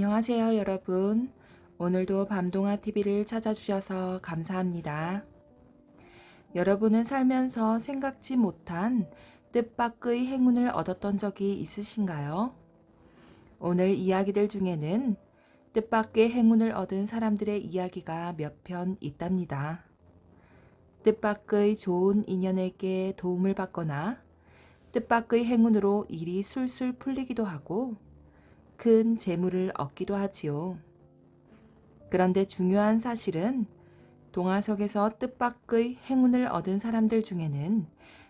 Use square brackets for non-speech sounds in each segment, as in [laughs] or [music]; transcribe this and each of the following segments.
안녕하세요 여러분. 오늘도 밤동아TV를 찾아주셔서 감사합니다. 여러분은 살면서 생각지 못한 뜻밖의 행운을 얻었던 적이 있으신가요? 오늘 이야기들 중에는 뜻밖의 행운을 얻은 사람들의 이야기가 몇 편 있답니다. 뜻밖의 좋은 인연에게 도움을 받거나 뜻밖의 행운으로 일이 술술 풀리기도 하고 큰 재물을 얻기도 하지요. 그런데 중요한 사실은 동화석에서 뜻밖의 행운을 얻은 사람들 중에는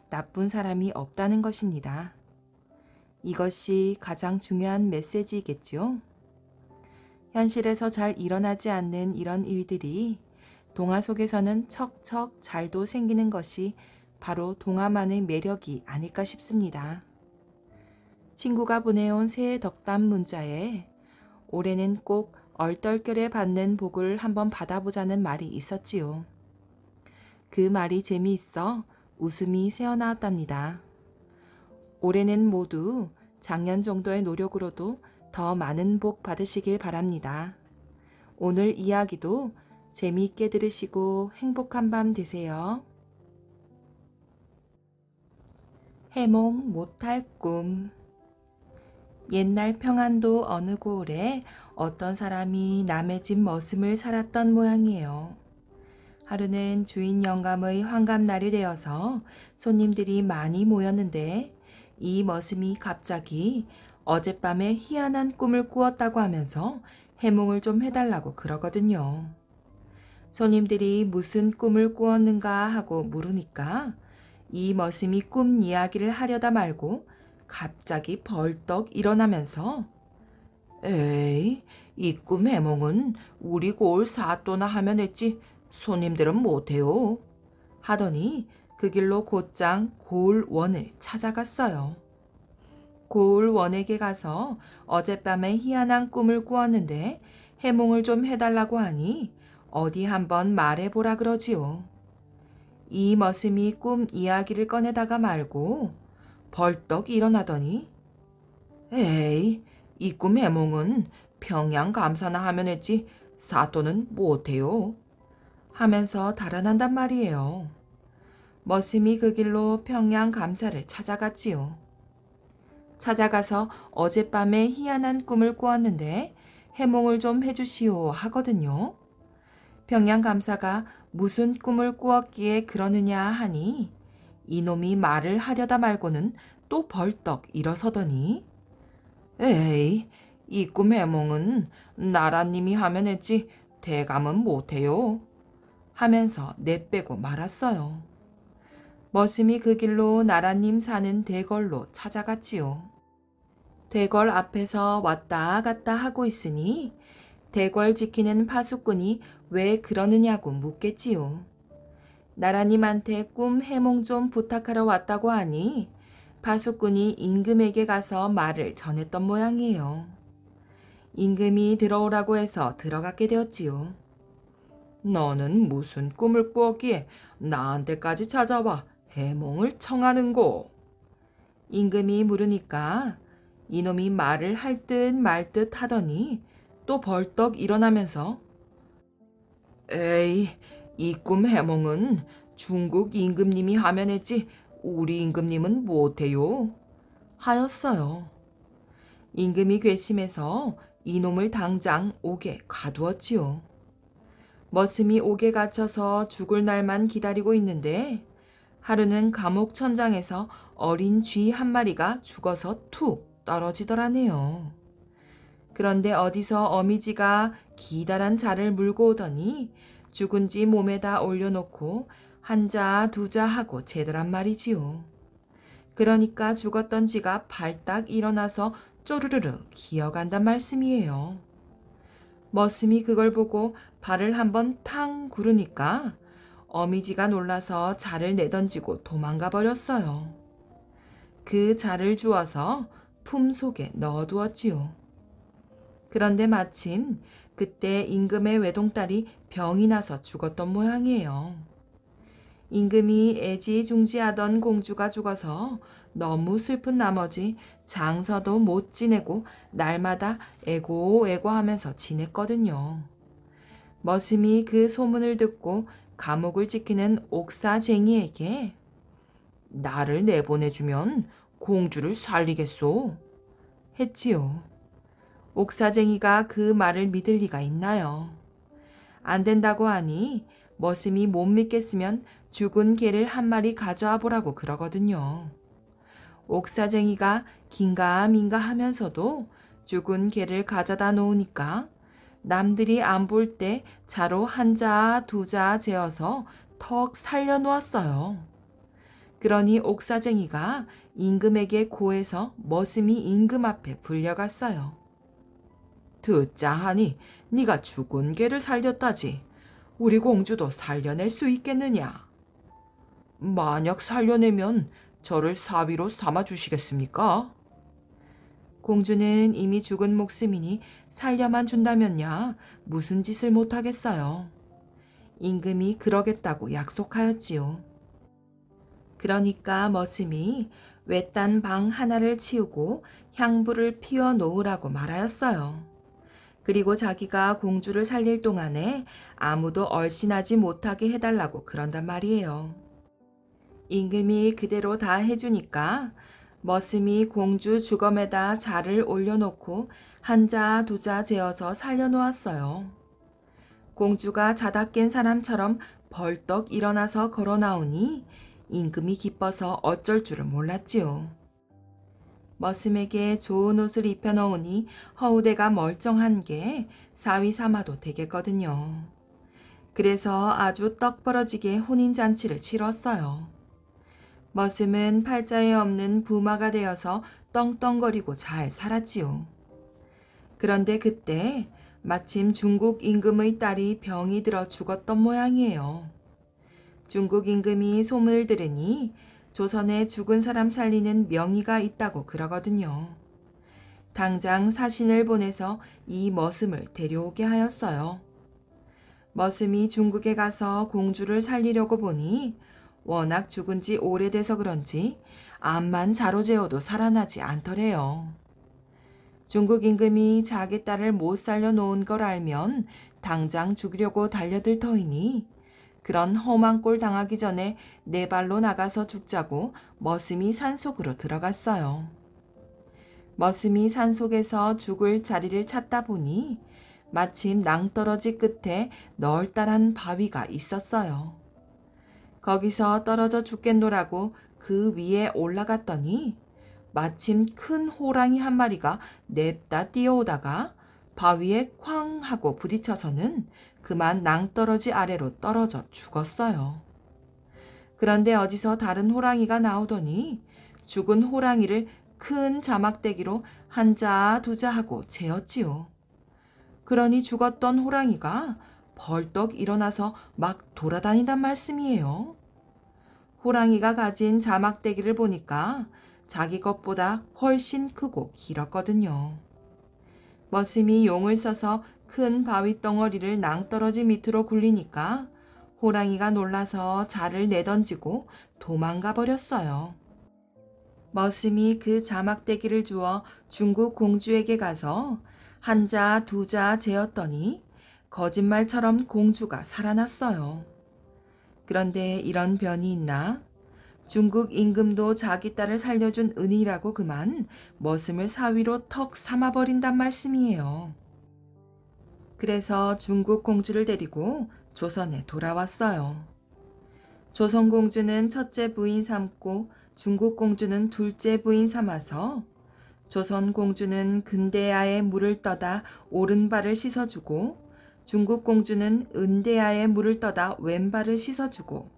나쁜 사람이 없다는 것입니다. 이것이 가장 중요한 메시지겠지요 현실에서 잘 일어나지 않는 이런 일들이 동화 속에서는 척척 잘도 생기는 것이 바로 동화만의 매력이 아닐까 싶습니다. 친구가 보내온 새해 덕담 문자에 올해는 꼭 얼떨결에 받는 복을 한번 받아보자는 말이 있었지요. 그 말이 재미있어 웃음이 새어나왔답니다. 올해는 모두 작년 정도의 노력으로도 더 많은 복 받으시길 바랍니다. 오늘 이야기도 재미있게 들으시고 행복한 밤 되세요. 해몽 못할 꿈 옛날 평안도 어느 고을에 어떤 사람이 남의 집 머슴을 살았던 모양이에요. 하루는 주인 영감의 환갑날이 되어서 손님들이 많이 모였는데 이 머슴이 갑자기 어젯밤에 희한한 꿈을 꾸었다고 하면서 해몽을 좀 해달라고 그러거든요. 손님들이 무슨 꿈을 꾸었는가 하고 물으니까 이 머슴이 꿈 이야기를 하려다 말고 갑자기 벌떡 일어나면서 에이, 입구 해몽은 우리 골 사또나 하면 했지 손님들은 못해요. 하더니 그 길로 곧장 골원을 찾아갔어요. 골원에게 가서 어젯밤에 희한한 꿈을 꾸었는데 해몽을 좀 해달라고 하니 어디 한번 말해보라 그러지요. 이 머슴이 꿈 이야기를 꺼내다가 말고 벌떡 일어나더니 에이 이꾸 매몽은 평양 감사나 하면 했지 사또는 못해요 하면서 달아난단 말이에요. 머슴이 그 길로 평양 감사를 찾아갔지요. 찾아가서 어젯밤에 희한한 꿈을 꾸었는데 해몽을 좀 해주시오 하거든요. 평양 감사가 무슨 꿈을 꾸었기에 그러느냐 하니 이놈이 말을 하려다 말고는 또 벌떡 일어서더니 에이 이 꿈해몽은 나라님이 하면 했지 대감은 못해요 하면서 내빼고 말았어요. 머슴이 그 길로 나라님 사는 대걸로 찾아갔지요. 대걸 앞에서 왔다 갔다 하고 있으니 대걸 지키는 파수꾼이 왜 그러느냐고 묻겠지요. 나라님한테 꿈 해몽 좀 부탁하러 왔다고 하니 파수꾼이 임금에게 가서 말을 전했던 모양이에요. 임금이 들어오라고 해서 들어갔게 되었지요. 너는 무슨 꿈을 꾸었기에 나한테까지 찾아와 해몽을 청하는고? 임금이 물으니까 이놈이 말을 할 듯 말 듯 하더니 또 벌떡 일어나면서 에이, 이꿈 해몽은 중국 임금님이 하면 했지 우리 임금님은 못해요. 하였어요. 임금이 괘씸해서 이놈을 당장 옥에 가두었지요. 머슴이 옥에 갇혀서 죽을 날만 기다리고 있는데 하루는 감옥 천장에서 어린 쥐 한 마리가 죽어서 툭 떨어지더라네요. 그런데 어디서 어미지가 기다란 자를 물고 오더니 죽은 지 몸에다 올려놓고 한 자, 두자 하고 제대란 말이지요. 그러니까 죽었던 지가 발딱 일어나서 쪼르르르 기어간단 말씀이에요. 머슴이 그걸 보고 발을 한번 탕 구르니까 어미지가 놀라서 자를 내던지고 도망가 버렸어요. 그 자를 주워서 품 속에 넣어두었지요. 그런데 마침 그때 임금의 외동딸이 병이 나서 죽었던 모양이에요. 임금이 애지중지하던 공주가 죽어서 너무 슬픈 나머지 장서도 못 지내고 날마다 애고애고 하면서 지냈거든요. 머슴이 그 소문을 듣고 감옥을 지키는 옥사쟁이에게 나를 내보내주면 공주를 살리겠소. 했지요. 옥사쟁이가 그 말을 믿을 리가 있나요? 안 된다고 하니 머슴이 못 믿겠으면 죽은 개를 한 마리 가져와 보라고 그러거든요. 옥사쟁이가 긴가민가 하면서도 죽은 개를 가져다 놓으니까 남들이 안 볼 때 자로 한 자, 두 자 재어서 턱 살려놓았어요. 그러니 옥사쟁이가 임금에게 고해서 머슴이 임금 앞에 불려갔어요. 듣자하니 네가 죽은 개를 살렸다지 우리 공주도 살려낼 수 있겠느냐? 만약 살려내면 저를 사위로 삼아 주시겠습니까? 공주는 이미 죽은 목숨이니 살려만 준다면야 무슨 짓을 못하겠어요. 임금이 그러겠다고 약속하였지요. 그러니까 머슴이 외딴 방 하나를 치우고 향부를 피워 놓으라고 말하였어요. 그리고 자기가 공주를 살릴 동안에 아무도 얼씬하지 못하게 해달라고 그런단 말이에요. 임금이 그대로 다 해주니까 머슴이 공주 주검에다 자를 올려놓고 한 자 두 자 재어서 살려놓았어요. 공주가 자다 깬 사람처럼 벌떡 일어나서 걸어나오니 임금이 기뻐서 어쩔 줄을 몰랐지요. 머슴에게 좋은 옷을 입혀놓으니 허우대가 멀쩡한 게 사위 삼아도 되겠거든요. 그래서 아주 떡 벌어지게 혼인잔치를 치렀어요. 머슴은 팔자에 없는 부마가 되어서 떵떵거리고 잘 살았지요. 그런데 그때 마침 중국 임금의 딸이 병이 들어 죽었던 모양이에요. 중국 임금이 소문을 들으니 조선에 죽은 사람 살리는 명의가 있다고 그러거든요. 당장 사신을 보내서 이 머슴을 데려오게 하였어요. 머슴이 중국에 가서 공주를 살리려고 보니 워낙 죽은 지 오래돼서 그런지 암만 자로재워도 살아나지 않더래요. 중국 임금이 자기 딸을 못 살려 놓은 걸 알면 당장 죽이려고 달려들 터이니 그런 험한 꼴 당하기 전에 네 발로 나가서 죽자고 머슴이 산속으로 들어갔어요. 머슴이 산속에서 죽을 자리를 찾다 보니 마침 낭떠러지 끝에 널따란 바위가 있었어요. 거기서 떨어져 죽겠노라고 그 위에 올라갔더니 마침 큰 호랑이 한 마리가 냅다 뛰어오다가 바위에 쾅 하고 부딪혀서는 그만 낭떠러지 아래로 떨어져 죽었어요. 그런데 어디서 다른 호랑이가 나오더니 죽은 호랑이를 큰 자막대기로 한 자, 두 자 하고 재었지요. 그러니 죽었던 호랑이가 벌떡 일어나서 막 돌아다닌단 말씀이에요. 호랑이가 가진 자막대기를 보니까 자기 것보다 훨씬 크고 길었거든요. 머슴이 용을 써서 큰 바위 덩어리를 낭떠러지 밑으로 굴리니까 호랑이가 놀라서 자를 내던지고 도망가 버렸어요. 머슴이 그 자막대기를 주어 중국 공주에게 가서 한 자, 두 자 재었더니 거짓말처럼 공주가 살아났어요. 그런데 이런 변이 있나? 중국 임금도 자기 딸을 살려준 은이라고 그만 머슴을 사위로 턱 삼아버린단 말씀이에요. 그래서 중국 공주를 데리고 조선에 돌아왔어요. 조선 공주는 첫째 부인 삼고 중국 공주는 둘째 부인 삼아서 조선 공주는 근대아의 물을 떠다 오른발을 씻어주고 중국 공주는 은대아의 물을 떠다 왼발을 씻어주고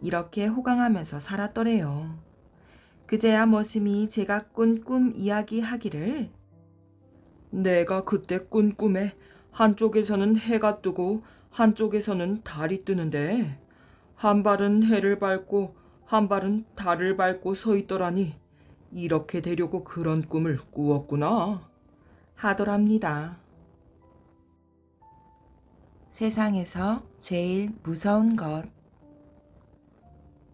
이렇게 호강하면서 살았더래요. 그제야 머슴이 제가 꾼 꿈 이야기 하기를 내가 그때 꾼 꿈에 한쪽에서는 해가 뜨고 한쪽에서는 달이 뜨는데 한 발은 해를 밟고 한 발은 달을 밟고 서 있더라니 이렇게 되려고 그런 꿈을 꾸었구나 하더랍니다. 세상에서 제일 무서운 것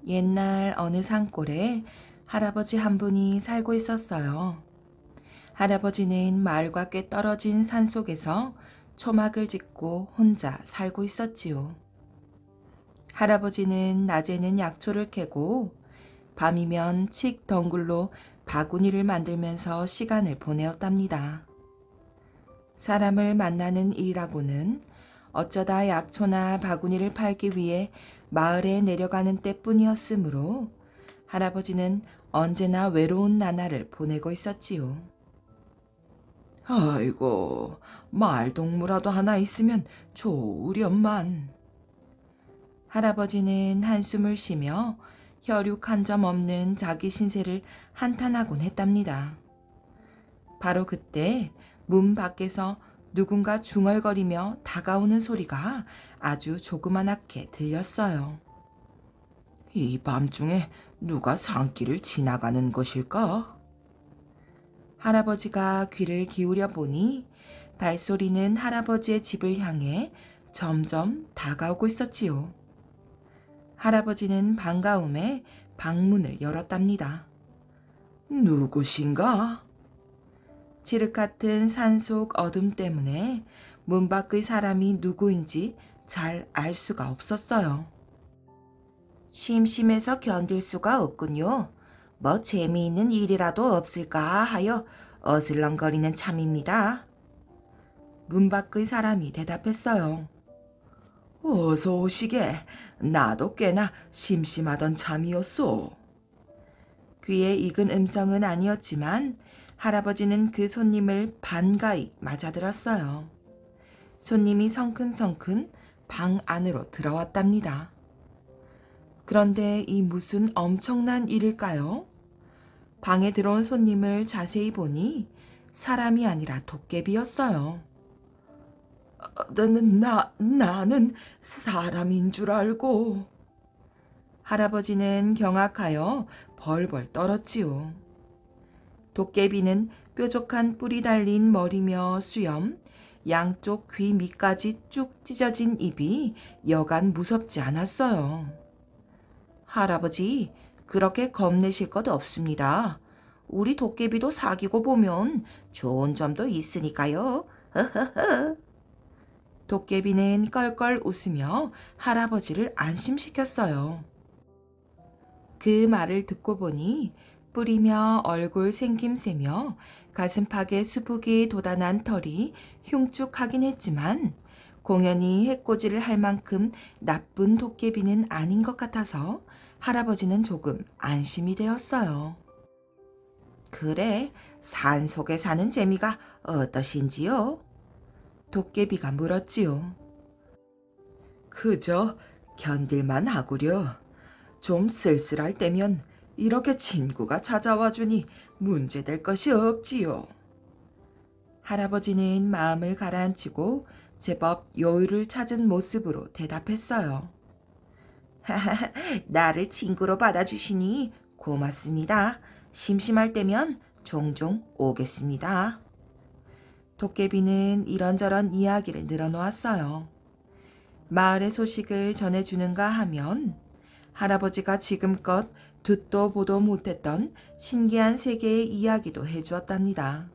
옛날 어느 산골에 할아버지 한 분이 살고 있었어요. 할아버지는 말과꽤 떨어진 산 속에서 초막을 짓고 혼자 살고 있었지요. 할아버지는 낮에는 약초를 캐고 밤이면 칡 덩굴로 바구니를 만들면서 시간을 보내었답니다. 사람을 만나는 일이라고는 어쩌다 약초나 바구니를 팔기 위해 마을에 내려가는 때뿐이었으므로 할아버지는 언제나 외로운 나날을 보내고 있었지요. 아이고, 말동무라도 하나 있으면 좋으련만. 할아버지는 한숨을 쉬며 혈육한 점 없는 자기 신세를 한탄하곤 했답니다. 바로 그때 문 밖에서 누군가 중얼거리며 다가오는 소리가 아주 조그만하게 들렸어요. 이 밤중에 누가 산길을 지나가는 것일까? 할아버지가 귀를 기울여 보니 발소리는 할아버지의 집을 향해 점점 다가오고 있었지요. 할아버지는 반가움에 방문을 열었답니다. 누구신가? 칠흑 같은 산속 어둠 때문에 문 밖의 사람이 누구인지 잘 알 수가 없었어요. 심심해서 견딜 수가 없군요. 뭐 재미있는 일이라도 없을까 하여 어슬렁거리는 참입니다. 문 밖의 사람이 대답했어요. 어서 오시게. 나도 꽤나 심심하던 참이었소. 귀에 익은 음성은 아니었지만 할아버지는 그 손님을 반가이 맞아들었어요. 손님이 성큼성큼 방 안으로 들어왔답니다. 그런데 이 무슨 엄청난 일일까요? 방에 들어온 손님을 자세히 보니 사람이 아니라 도깨비였어요. 나는 나 나는 사람인 줄 알고 할아버지는 경악하여 벌벌 떨었지요. 도깨비는 뾰족한 뿔이 달린 머리며 수염, 양쪽 귀 밑까지 쭉 찢어진 입이 여간 무섭지 않았어요. 할아버지, 그렇게 겁내실 것 없습니다. 우리 도깨비도 사귀고 보면 좋은 점도 있으니까요. 허허허. [laughs] 도깨비는 껄껄 웃으며 할아버지를 안심시켰어요. 그 말을 듣고 보니 뿌리며 얼굴 생김새며 가슴팍에 수북이 돋아난 털이 흉측하긴 했지만 공연히 해코지를 할 만큼 나쁜 도깨비는 아닌 것 같아서 할아버지는 조금 안심이 되었어요. 그래, 산 속에 사는 재미가 어떠신지요? 도깨비가 물었지요. 그저 견딜만 하구려. 좀 쓸쓸할 때면 이렇게 친구가 찾아와 주니 문제될 것이 없지요. 할아버지는 마음을 가라앉히고 제법 여유를 찾은 모습으로 대답했어요. [laughs] 나를 친구로 받아주시니 고맙습니다. 심심할 때면 종종 오겠습니다. 도깨비는 이런저런 이야기를 늘어놓았어요. 마을의 소식을 전해주는가 하면 할아버지가 지금껏 듣도 보도 못했던 신기한 세계의 이야기도 해주었답니다.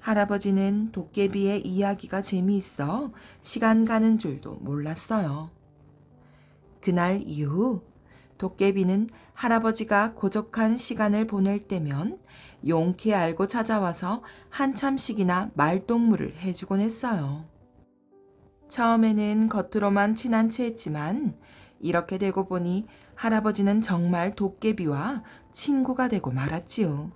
할아버지는 도깨비의 이야기가 재미있어 시간 가는 줄도 몰랐어요. 그날 이후 도깨비는 할아버지가 고적한 시간을 보낼 때면 용케 알고 찾아와서 한참씩이나 말동무를 해주곤 했어요. 처음에는 겉으로만 친한 체했지만 이렇게 되고 보니 할아버지는 정말 도깨비와 친구가 되고 말았지요.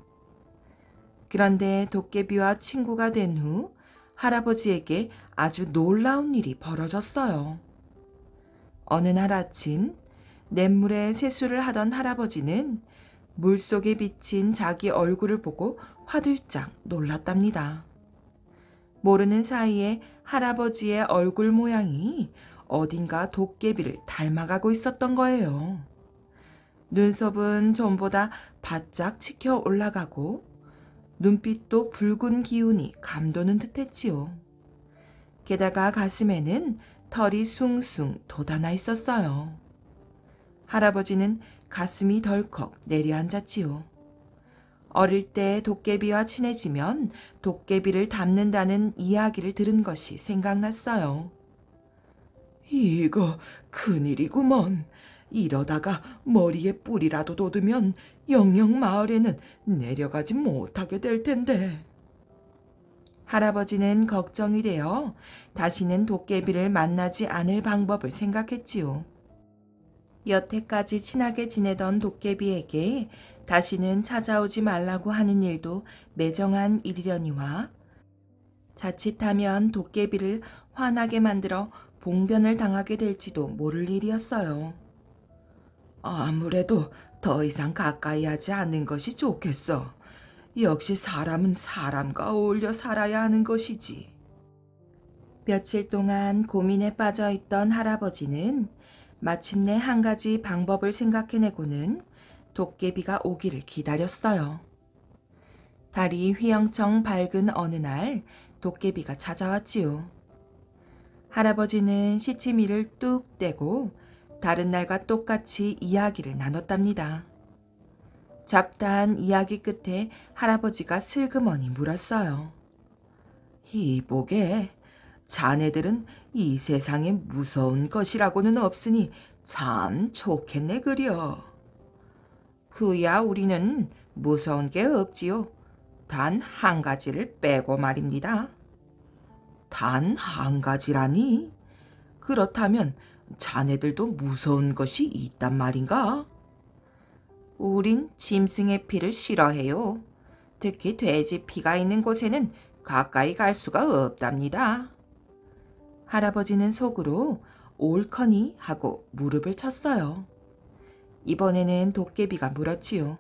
그런데 도깨비와 친구가 된 후 할아버지에게 아주 놀라운 일이 벌어졌어요. 어느 날 아침 냇물에 세수를 하던 할아버지는 물속에 비친 자기 얼굴을 보고 화들짝 놀랐답니다. 모르는 사이에 할아버지의 얼굴 모양이 어딘가 도깨비를 닮아가고 있었던 거예요. 눈썹은 전보다 바짝 치켜 올라가고 눈빛도 붉은 기운이 감도는 듯했지요. 게다가 가슴에는 털이 숭숭 돋아나 있었어요. 할아버지는 가슴이 덜컥 내려앉았지요. 어릴 때 도깨비와 친해지면 도깨비를 닮는다는 이야기를 들은 것이 생각났어요. 이거 큰일이구먼. 이러다가 머리에 뿔이라도 돋으면 영영 마을에는 내려가지 못하게 될 텐데. 할아버지는 걱정이 되어 다시는 도깨비를 만나지 않을 방법을 생각했지요. 여태까지 친하게 지내던 도깨비에게 다시는 찾아오지 말라고 하는 일도 매정한 일이려니와 자칫하면 도깨비를 화나게 만들어 봉변을 당하게 될지도 모를 일이었어요. 아무래도 더 이상 가까이 하지 않는 것이 좋겠어. 역시 사람은 사람과 어울려 살아야 하는 것이지. 며칠 동안 고민에 빠져 있던 할아버지는 마침내 한 가지 방법을 생각해내고는 도깨비가 오기를 기다렸어요. 달이 휘영청 밝은 어느 날 도깨비가 찾아왔지요. 할아버지는 시치미를 뚝 떼고 다른 날과 똑같이 이야기를 나눴답니다. 잡다한 이야기 끝에 할아버지가 슬그머니 물었어요. 이목게 자네들은 이 세상에 무서운 것이라고는 없으니 참 좋겠네 그려. 그야 우리는 무서운 게 없지요. 단 한 가지를 빼고 말입니다. 단 한 가지라니? 그렇다면 자네들도 무서운 것이 있단 말인가? 우린 짐승의 피를 싫어해요. 특히 돼지 피가 있는 곳에는 가까이 갈 수가 없답니다. 할아버지는 속으로 옳커니 하고 무릎을 쳤어요. 이번에는 도깨비가 물었지요.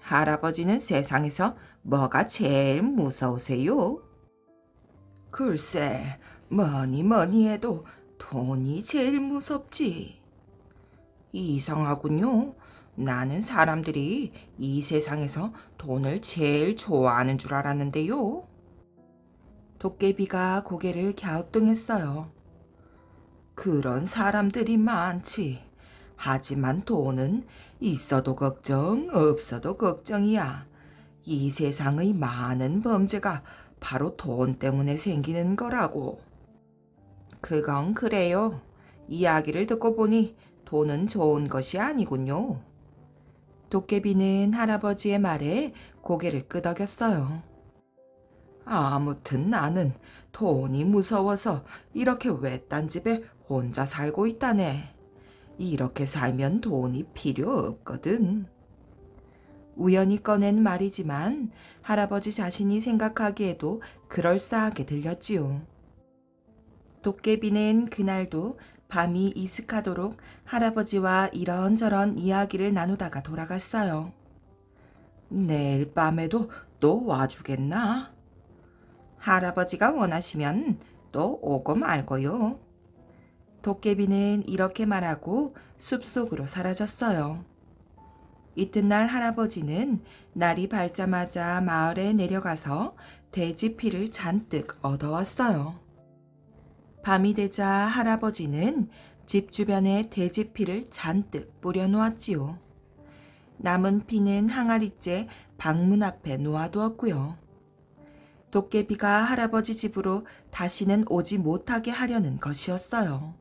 할아버지는 세상에서 뭐가 제일 무서우세요? 글쎄, 뭐니 뭐니 해도 돈이 제일 무섭지. 이상하군요. 나는 사람들이 이 세상에서 돈을 제일 좋아하는 줄 알았는데요. 도깨비가 고개를 갸우뚱했어요. 그런 사람들이 많지. 하지만 돈은 있어도 걱정, 없어도 걱정이야. 이 세상의 많은 범죄가 바로 돈 때문에 생기는 거라고. 그건 그래요. 이야기를 듣고 보니 돈은 좋은 것이 아니군요. 도깨비는 할아버지의 말에 고개를 끄덕였어요. 아무튼 나는 돈이 무서워서 이렇게 외딴 집에 혼자 살고 있다네. 이렇게 살면 돈이 필요 없거든. 우연히 꺼낸 말이지만 할아버지 자신이 생각하기에도 그럴싸하게 들렸지요. 도깨비는 그날도 밤이 이슥하도록 할아버지와 이런저런 이야기를 나누다가 돌아갔어요. 내일 밤에도 또 와주겠나? 할아버지가 원하시면 또 오고 말고요. 도깨비는 이렇게 말하고 숲속으로 사라졌어요. 이튿날 할아버지는 날이 밝자마자 마을에 내려가서 돼지피를 잔뜩 얻어왔어요. 밤이 되자 할아버지는 집 주변에 돼지피를 잔뜩 뿌려놓았지요. 남은 피는 항아리째 방문 앞에 놓아두었고요. 도깨비가 할아버지 집으로 다시는 오지 못하게 하려는 것이었어요.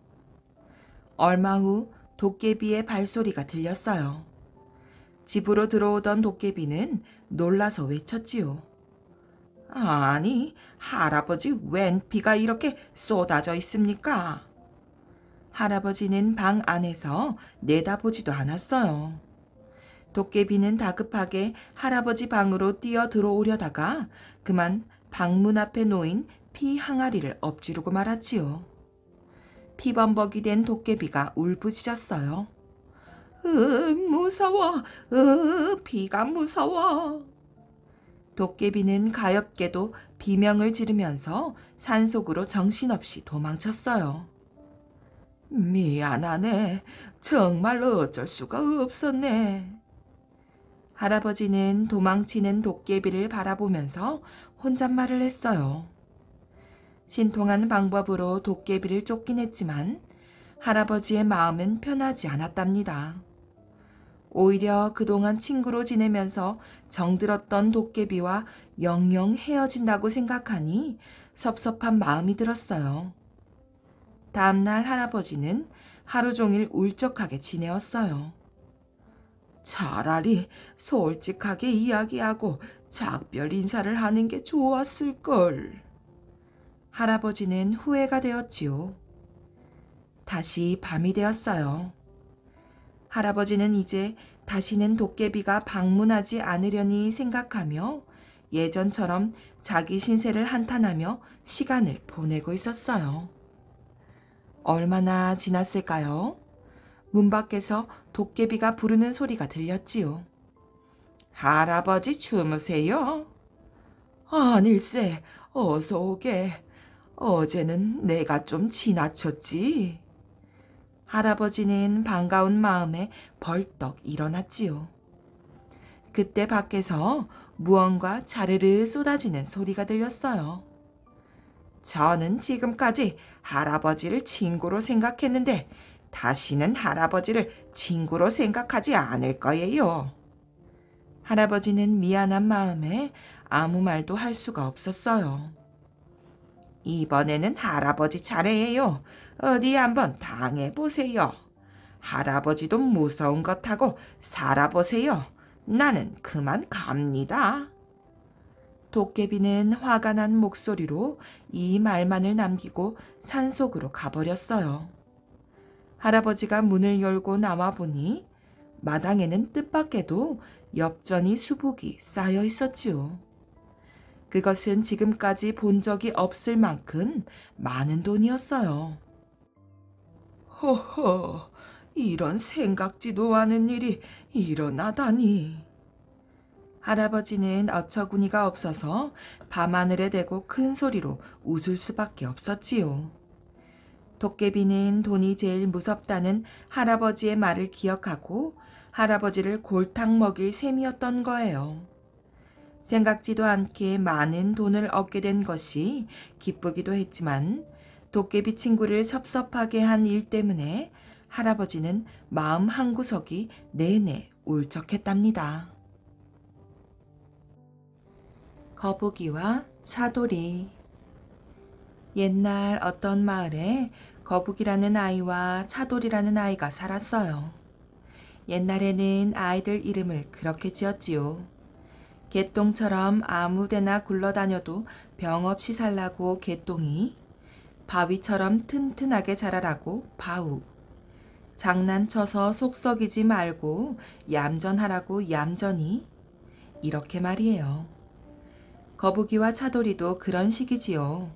얼마 후 도깨비의 발소리가 들렸어요. 집으로 들어오던 도깨비는 놀라서 외쳤지요. 아니, 할아버지 웬 비가 이렇게 쏟아져 있습니까? 할아버지는 방 안에서 내다보지도 않았어요. 도깨비는 다급하게 할아버지 방으로 뛰어 들어오려다가 그만 방문 앞에 놓인 피 항아리를 엎지르고 말았지요. 피범벅이 된 도깨비가 울부짖었어요. 으, 무서워. 으, 비가 무서워. 도깨비는 가엾게도 비명을 지르면서 산속으로 정신없이 도망쳤어요. 미안하네. 정말로 어쩔 수가 없었네. 할아버지는 도망치는 도깨비를 바라보면서 혼잣말을 했어요. 신통한 방법으로 도깨비를 쫓긴 했지만 할아버지의 마음은 편하지 않았답니다. 오히려 그동안 친구로 지내면서 정들었던 도깨비와 영영 헤어진다고 생각하니 섭섭한 마음이 들었어요. 다음날 할아버지는 하루 종일 울적하게 지내었어요. 차라리 솔직하게 이야기하고 작별 인사를 하는 게 좋았을걸. 할아버지는 후회가 되었지요. 다시 밤이 되었어요. 할아버지는 이제 다시는 도깨비가 방문하지 않으려니 생각하며 예전처럼 자기 신세를 한탄하며 시간을 보내고 있었어요. 얼마나 지났을까요? 문 밖에서 도깨비가 부르는 소리가 들렸지요. 할아버지 주무세요? 아닐세, 어서 오게. 어제는 내가 좀 지나쳤지. 할아버지는 반가운 마음에 벌떡 일어났지요. 그때 밖에서 무언가 자르르 쏟아지는 소리가 들렸어요. 저는 지금까지 할아버지를 친구로 생각했는데 다시는 할아버지를 친구로 생각하지 않을 거예요. 할아버지는 미안한 마음에 아무 말도 할 수가 없었어요. 이번에는 할아버지 차례예요. 어디 한번 당해보세요. 할아버지도 무서운 것하고 살아보세요. 나는 그만 갑니다. 도깨비는 화가 난 목소리로 이 말만을 남기고 산속으로 가버렸어요. 할아버지가 문을 열고 나와 보니 마당에는 뜻밖에도 엽전이 수복이 쌓여 있었지요. 그것은 지금까지 본 적이 없을 만큼 많은 돈이었어요. 허허, 이런 생각지도 않은 일이 일어나다니. 할아버지는 어처구니가 없어서 밤하늘에 대고 큰 소리로 웃을 수밖에 없었지요. 도깨비는 돈이 제일 무섭다는 할아버지의 말을 기억하고 할아버지를 골탕 먹일 셈이었던 거예요. 생각지도 않게 많은 돈을 얻게 된 것이 기쁘기도 했지만 도깨비 친구를 섭섭하게 한 일 때문에 할아버지는 마음 한구석이 내내 울적했답니다. 거북이와 차돌이 옛날 어떤 마을에 거북이라는 아이와 차돌이라는 아이가 살았어요. 옛날에는 아이들 이름을 그렇게 지었지요. 개똥처럼 아무데나 굴러다녀도 병없이 살라고 개똥이, 바위처럼 튼튼하게 자라라고 바우, 장난쳐서 속 썩이지 말고 얌전하라고 얌전히, 이렇게 말이에요. 거북이와 차돌이도 그런 식이지요.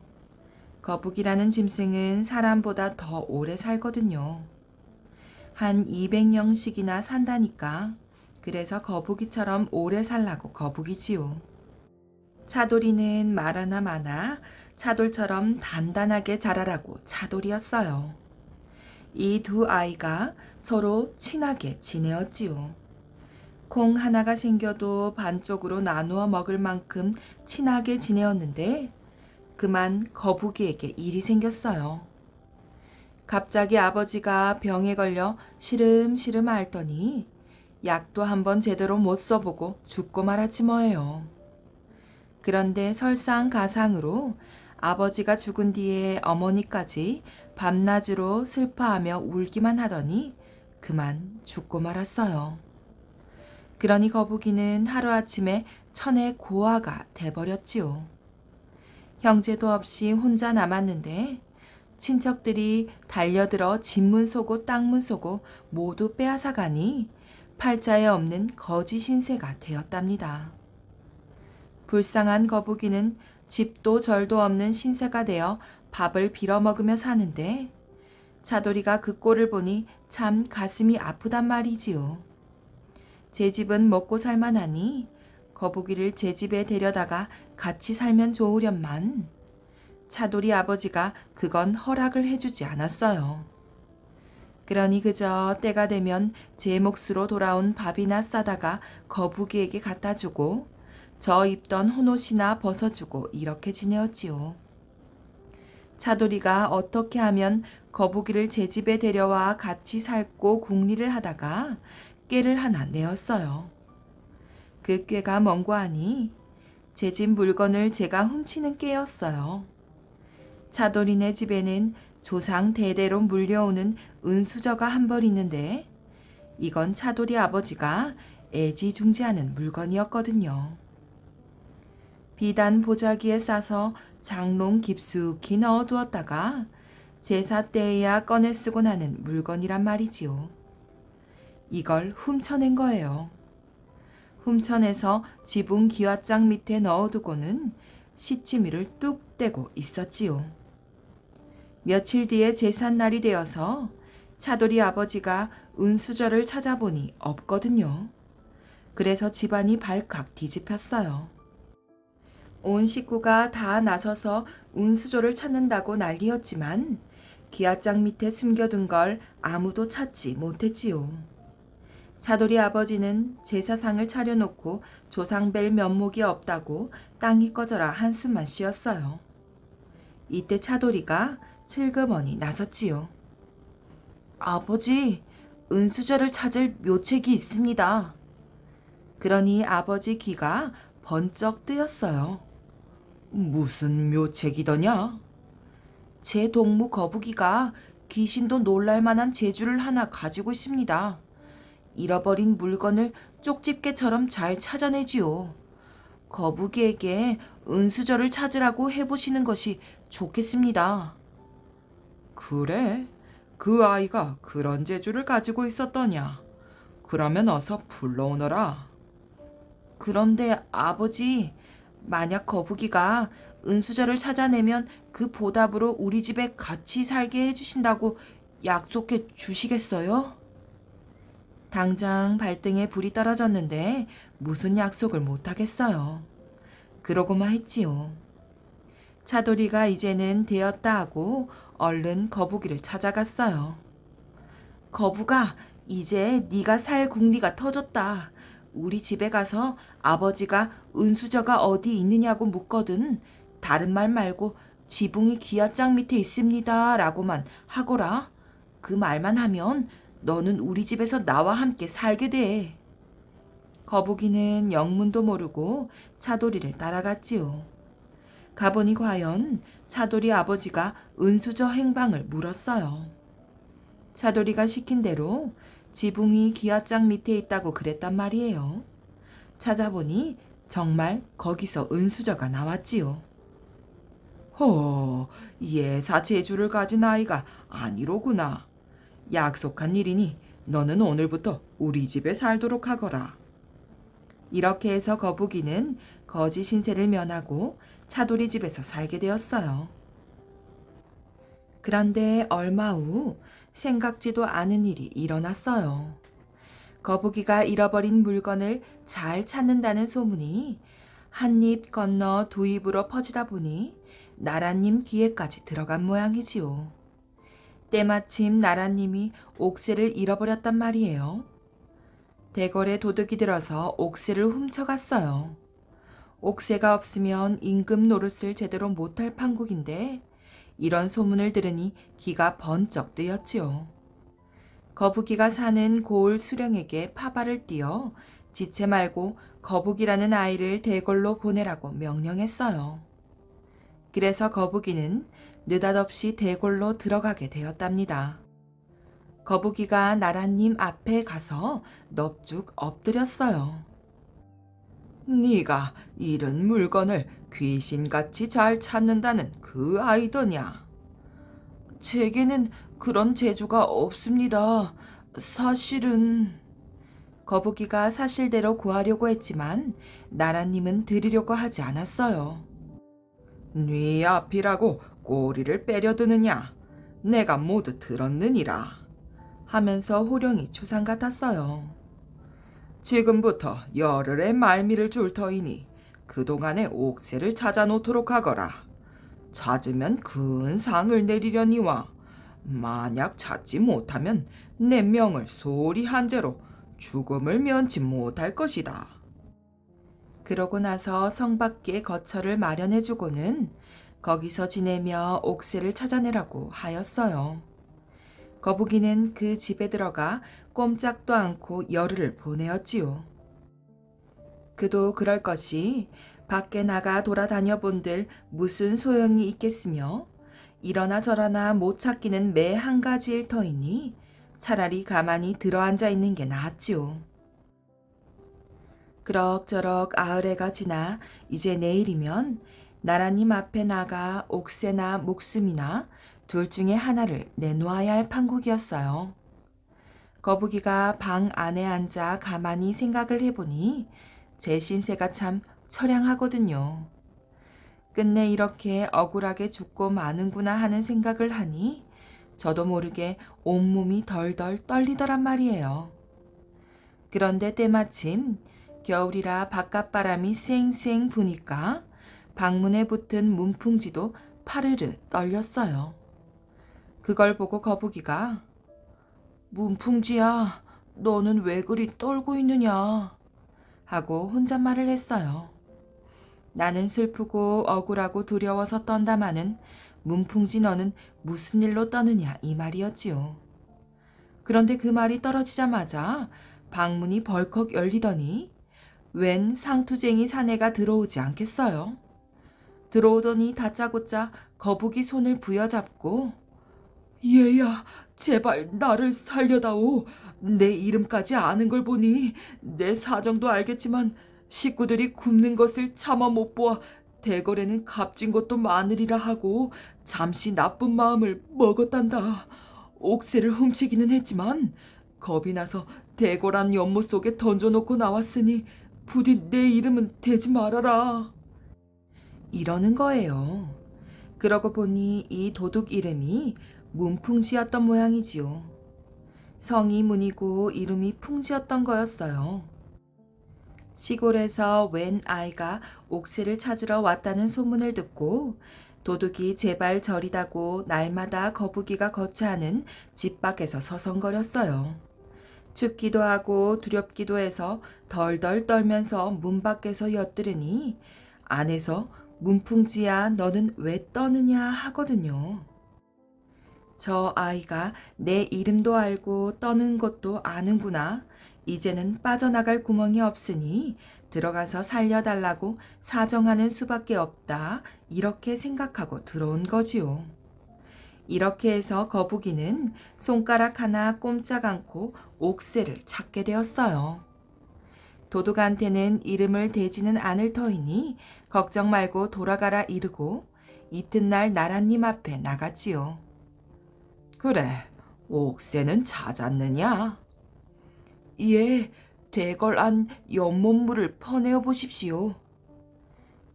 거북이라는 짐승은 사람보다 더 오래 살거든요. 한 200년씩이나 산다니까. 그래서 거북이처럼 오래 살라고 거북이지요. 차돌이는 말하나 마나 차돌처럼 단단하게 자라라고 차돌이었어요. 이 두 아이가 서로 친하게 지내었지요. 콩 하나가 생겨도 반쪽으로 나누어 먹을 만큼 친하게 지내었는데 그만 거북이에게 일이 생겼어요. 갑자기 아버지가 병에 걸려 시름시름 앓더니 약도 한 번 제대로 못 써보고 죽고 말았지 뭐예요. 그런데 설상가상으로 아버지가 죽은 뒤에 어머니까지 밤낮으로 슬퍼하며 울기만 하더니 그만 죽고 말았어요. 그러니 거북이는 하루아침에 천의 고아가 돼버렸지요. 형제도 없이 혼자 남았는데 친척들이 달려들어 집문 쏘고 땅문 쏘고 모두 빼앗아가니 팔자에 없는 거지 신세가 되었답니다. 불쌍한 거북이는 집도 절도 없는 신세가 되어 밥을 빌어먹으며 사는데 차돌이가 그 꼴을 보니 참 가슴이 아프단 말이지요. 제 집은 먹고 살만하니 거북이를 제 집에 데려다가 같이 살면 좋으련만. 차돌이 아버지가 그건 허락을 해주지 않았어요. 그러니 그저 때가 되면 제 몫으로 돌아온 밥이나 싸다가 거북이에게 갖다 주고 저 입던 혼옷이나 벗어주고 이렇게 지내었지요. 차돌이가 어떻게 하면 거북이를 제 집에 데려와 같이 살고 궁리를 하다가 꾀를 하나 내었어요. 그 꾀가 뭔고 하니 제 집 물건을 제가 훔치는 꾀였어요. 차돌이네 집에는 조상 대대로 물려오는 은수저가 한 벌 있는데 이건 차돌이 아버지가 애지중지하는 물건이었거든요. 비단 보자기에 싸서 장롱 깊숙이 넣어두었다가 제사 때에야 꺼내 쓰고 나는 물건이란 말이지요. 이걸 훔쳐낸 거예요. 훔쳐내서 지붕 기와장 밑에 넣어두고는 시치미를 뚝 떼고 있었지요. 며칠 뒤에 제삿날이 되어서 차돌이 아버지가 은수저를 찾아보니 없거든요. 그래서 집안이 발칵 뒤집혔어요. 온 식구가 다 나서서 운수조를 찾는다고 난리였지만 기아장 밑에 숨겨둔 걸 아무도 찾지 못했지요. 차돌이 아버지는 제사상을 차려놓고 조상벨 면목이 없다고 땅이 꺼져라 한숨만 쉬었어요. 이때 차돌이가 칠금원이 나섰지요. 아버지, 은수저를 찾을 묘책이 있습니다. 그러니 아버지 귀가 번쩍 뜨였어요. 무슨 묘책이더냐? 제 동무 거북이가 귀신도 놀랄만한 재주를 하나 가지고 있습니다. 잃어버린 물건을 쪽집게처럼 잘 찾아내지요. 거북이에게 은수저를 찾으라고 해보시는 것이 좋겠습니다. 그래? 그 아이가 그런 재주를 가지고 있었더냐? 그러면 어서 불러오너라. 그런데 아버지, 만약 거북이가 은수저를 찾아내면 그 보답으로 우리 집에 같이 살게 해주신다고 약속해 주시겠어요? 당장 발등에 불이 떨어졌는데 무슨 약속을 못하겠어요. 그러고만 했지요. 차돌이가 이제는 되었다 하고 얼른 거북이를 찾아갔어요. 거북아, 이제 네가 살 궁리가 터졌다. 우리 집에 가서 아버지가 은수저가 어디 있느냐고 묻거든. 다른 말 말고 지붕이 기아짝 밑에 있습니다. 라고만 하거라. 그 말만 하면 너는 우리 집에서 나와 함께 살게 돼. 거북이는 영문도 모르고 차돌이를 따라갔지요. 가보니 과연 차돌이 아버지가 은수저 행방을 물었어요. 차돌이가 시킨 대로 지붕 이 기와장 밑에 있다고 그랬단 말이에요. 찾아보니 정말 거기서 은수저가 나왔지요. 허, 어, 예사 재주를 가진 아이가 아니로구나. 약속한 일이니 너는 오늘부터 우리 집에 살도록 하거라. 이렇게 해서 거북이는 거지 신세를 면하고 차돌이 집에서 살게 되었어요. 그런데 얼마 후 생각지도 않은 일이 일어났어요. 거북이가 잃어버린 물건을 잘 찾는다는 소문이 한입 건너 도 입으로 퍼지다 보니 나라님 귀에까지 들어간 모양이지요. 때마침 나라님이 옥새를 잃어버렸단 말이에요. 대궐에 도둑이 들어서 옥새를 훔쳐갔어요. 옥새가 없으면 임금 노릇을 제대로 못할 판국인데 이런 소문을 들으니 귀가 번쩍 뜨였지요. 거북이가 사는 고을 수령에게 파발을 띄어 지체 말고 거북이라는 아이를 대궐로 보내라고 명령했어요. 그래서 거북이는 느닷없이 대궐로 들어가게 되었답니다. 거북이가 나라님 앞에 가서 넙죽 엎드렸어요. 네가 이런 물건을 귀신같이 잘 찾는다는 그 아이더냐? 제게는 그런 재주가 없습니다. 사실은 거북이가 사실대로 구하려고 했지만 나라님은 드리려고 하지 않았어요. 네 앞이라고 꼬리를 빼려드느냐? 내가 모두 들었느니라. 하면서 호령이 추상 같았어요. 지금부터 열흘의 말미를 줄 터이니 그동안의 옥새를 찾아 놓도록 하거라. 찾으면 큰 상을 내리려니와 만약 찾지 못하면 내 명을 소리 한죄로 죽음을 면치 못할 것이다. 그러고 나서 성 밖에 거처를 마련해주고는 거기서 지내며 옥새를 찾아내라고 하였어요. 거북이는 그 집에 들어가 꼼짝도 않고 열흘을 보내었지요. 그도 그럴 것이 밖에 나가 돌아다녀 본들 무슨 소용이 있겠으며 이러나 저러나 못 찾기는 매 한 가지 일터이니 차라리 가만히 들어앉아 있는 게 낫지요. 그럭저럭 아흘해가 지나 이제 내일이면 나라님 앞에 나가 옥새나 목숨이나 둘 중에 하나를 내놓아야 할 판국이었어요. 거북이가 방 안에 앉아 가만히 생각을 해보니 제 신세가 참 처량하거든요. 끝내 이렇게 억울하게 죽고 마는구나 하는 생각을 하니 저도 모르게 온몸이 덜덜 떨리더란 말이에요. 그런데 때마침 겨울이라 바깥바람이 쌩쌩 부니까 방문에 붙은 문풍지도 파르르 떨렸어요. 그걸 보고 거북이가 문풍지야, 너는 왜 그리 떨고 있느냐? 하고 혼잣말을 했어요. 나는 슬프고 억울하고 두려워서 떤다마는 문풍지 너는 무슨 일로 떠느냐 이 말이었지요. 그런데 그 말이 떨어지자마자 방문이 벌컥 열리더니 웬 상투쟁이 사내가 들어오지 않겠어요? 들어오더니 다짜고짜 거북이 손을 부여잡고 얘야, 제발 나를 살려다오. 내 이름까지 아는 걸 보니 내 사정도 알겠지만 식구들이 굶는 것을 참아 못 보아 대궐에는 값진 것도 많으리라 하고 잠시 나쁜 마음을 먹었단다. 옥새를 훔치기는 했지만 겁이 나서 대궐한 연못 속에 던져놓고 나왔으니 부디 내 이름은 되지 말아라. 이러는 거예요. 그러고 보니 이 도둑 이름이 문풍지였던 모양이지요. 성이 문이고 이름이 풍지였던 거였어요. 시골에서 웬 아이가 옥시를 찾으러 왔다는 소문을 듣고 도둑이 제발 저리다고 날마다 거북이가 거치하는집 밖에서 서성거렸어요. 춥기도 하고 두렵기도 해서 덜덜 떨면서 문 밖에서 엿들으니 안에서 문풍지야 너는 왜 떠느냐 하거든요. 저 아이가 내 이름도 알고 떠는 것도 아는구나. 이제는 빠져나갈 구멍이 없으니 들어가서 살려달라고 사정하는 수밖에 없다. 이렇게 생각하고 들어온 거지요. 이렇게 해서 거북이는 손가락 하나 꼼짝 않고 옥새를 찾게 되었어요. 도둑한테는 이름을 대지는 않을 터이니 걱정 말고 돌아가라 이르고 이튿날 나랏님 앞에 나갔지요. 그래, 옥새는 찾았느냐? 예, 대걸안 연못물을 퍼내어 보십시오.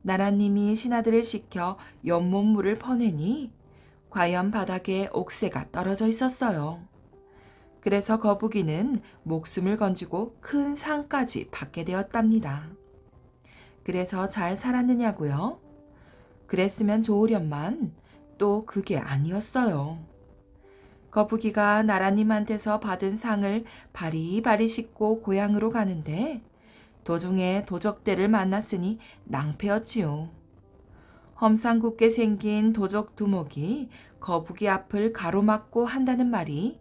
나라님이 신하들을 시켜 연못물을 퍼내니 과연 바닥에 옥새가 떨어져 있었어요. 그래서 거북이는 목숨을 건지고 큰 상까지 받게 되었답니다. 그래서 잘 살았느냐고요? 그랬으면 좋으련만 또 그게 아니었어요. 거북이가 나라님한테서 받은 상을 바리바리 씻고 고향으로 가는데 도중에 도적대를 만났으니 낭패였지요. 험상궂게 생긴 도적 두목이 거북이 앞을 가로막고 한다는 말이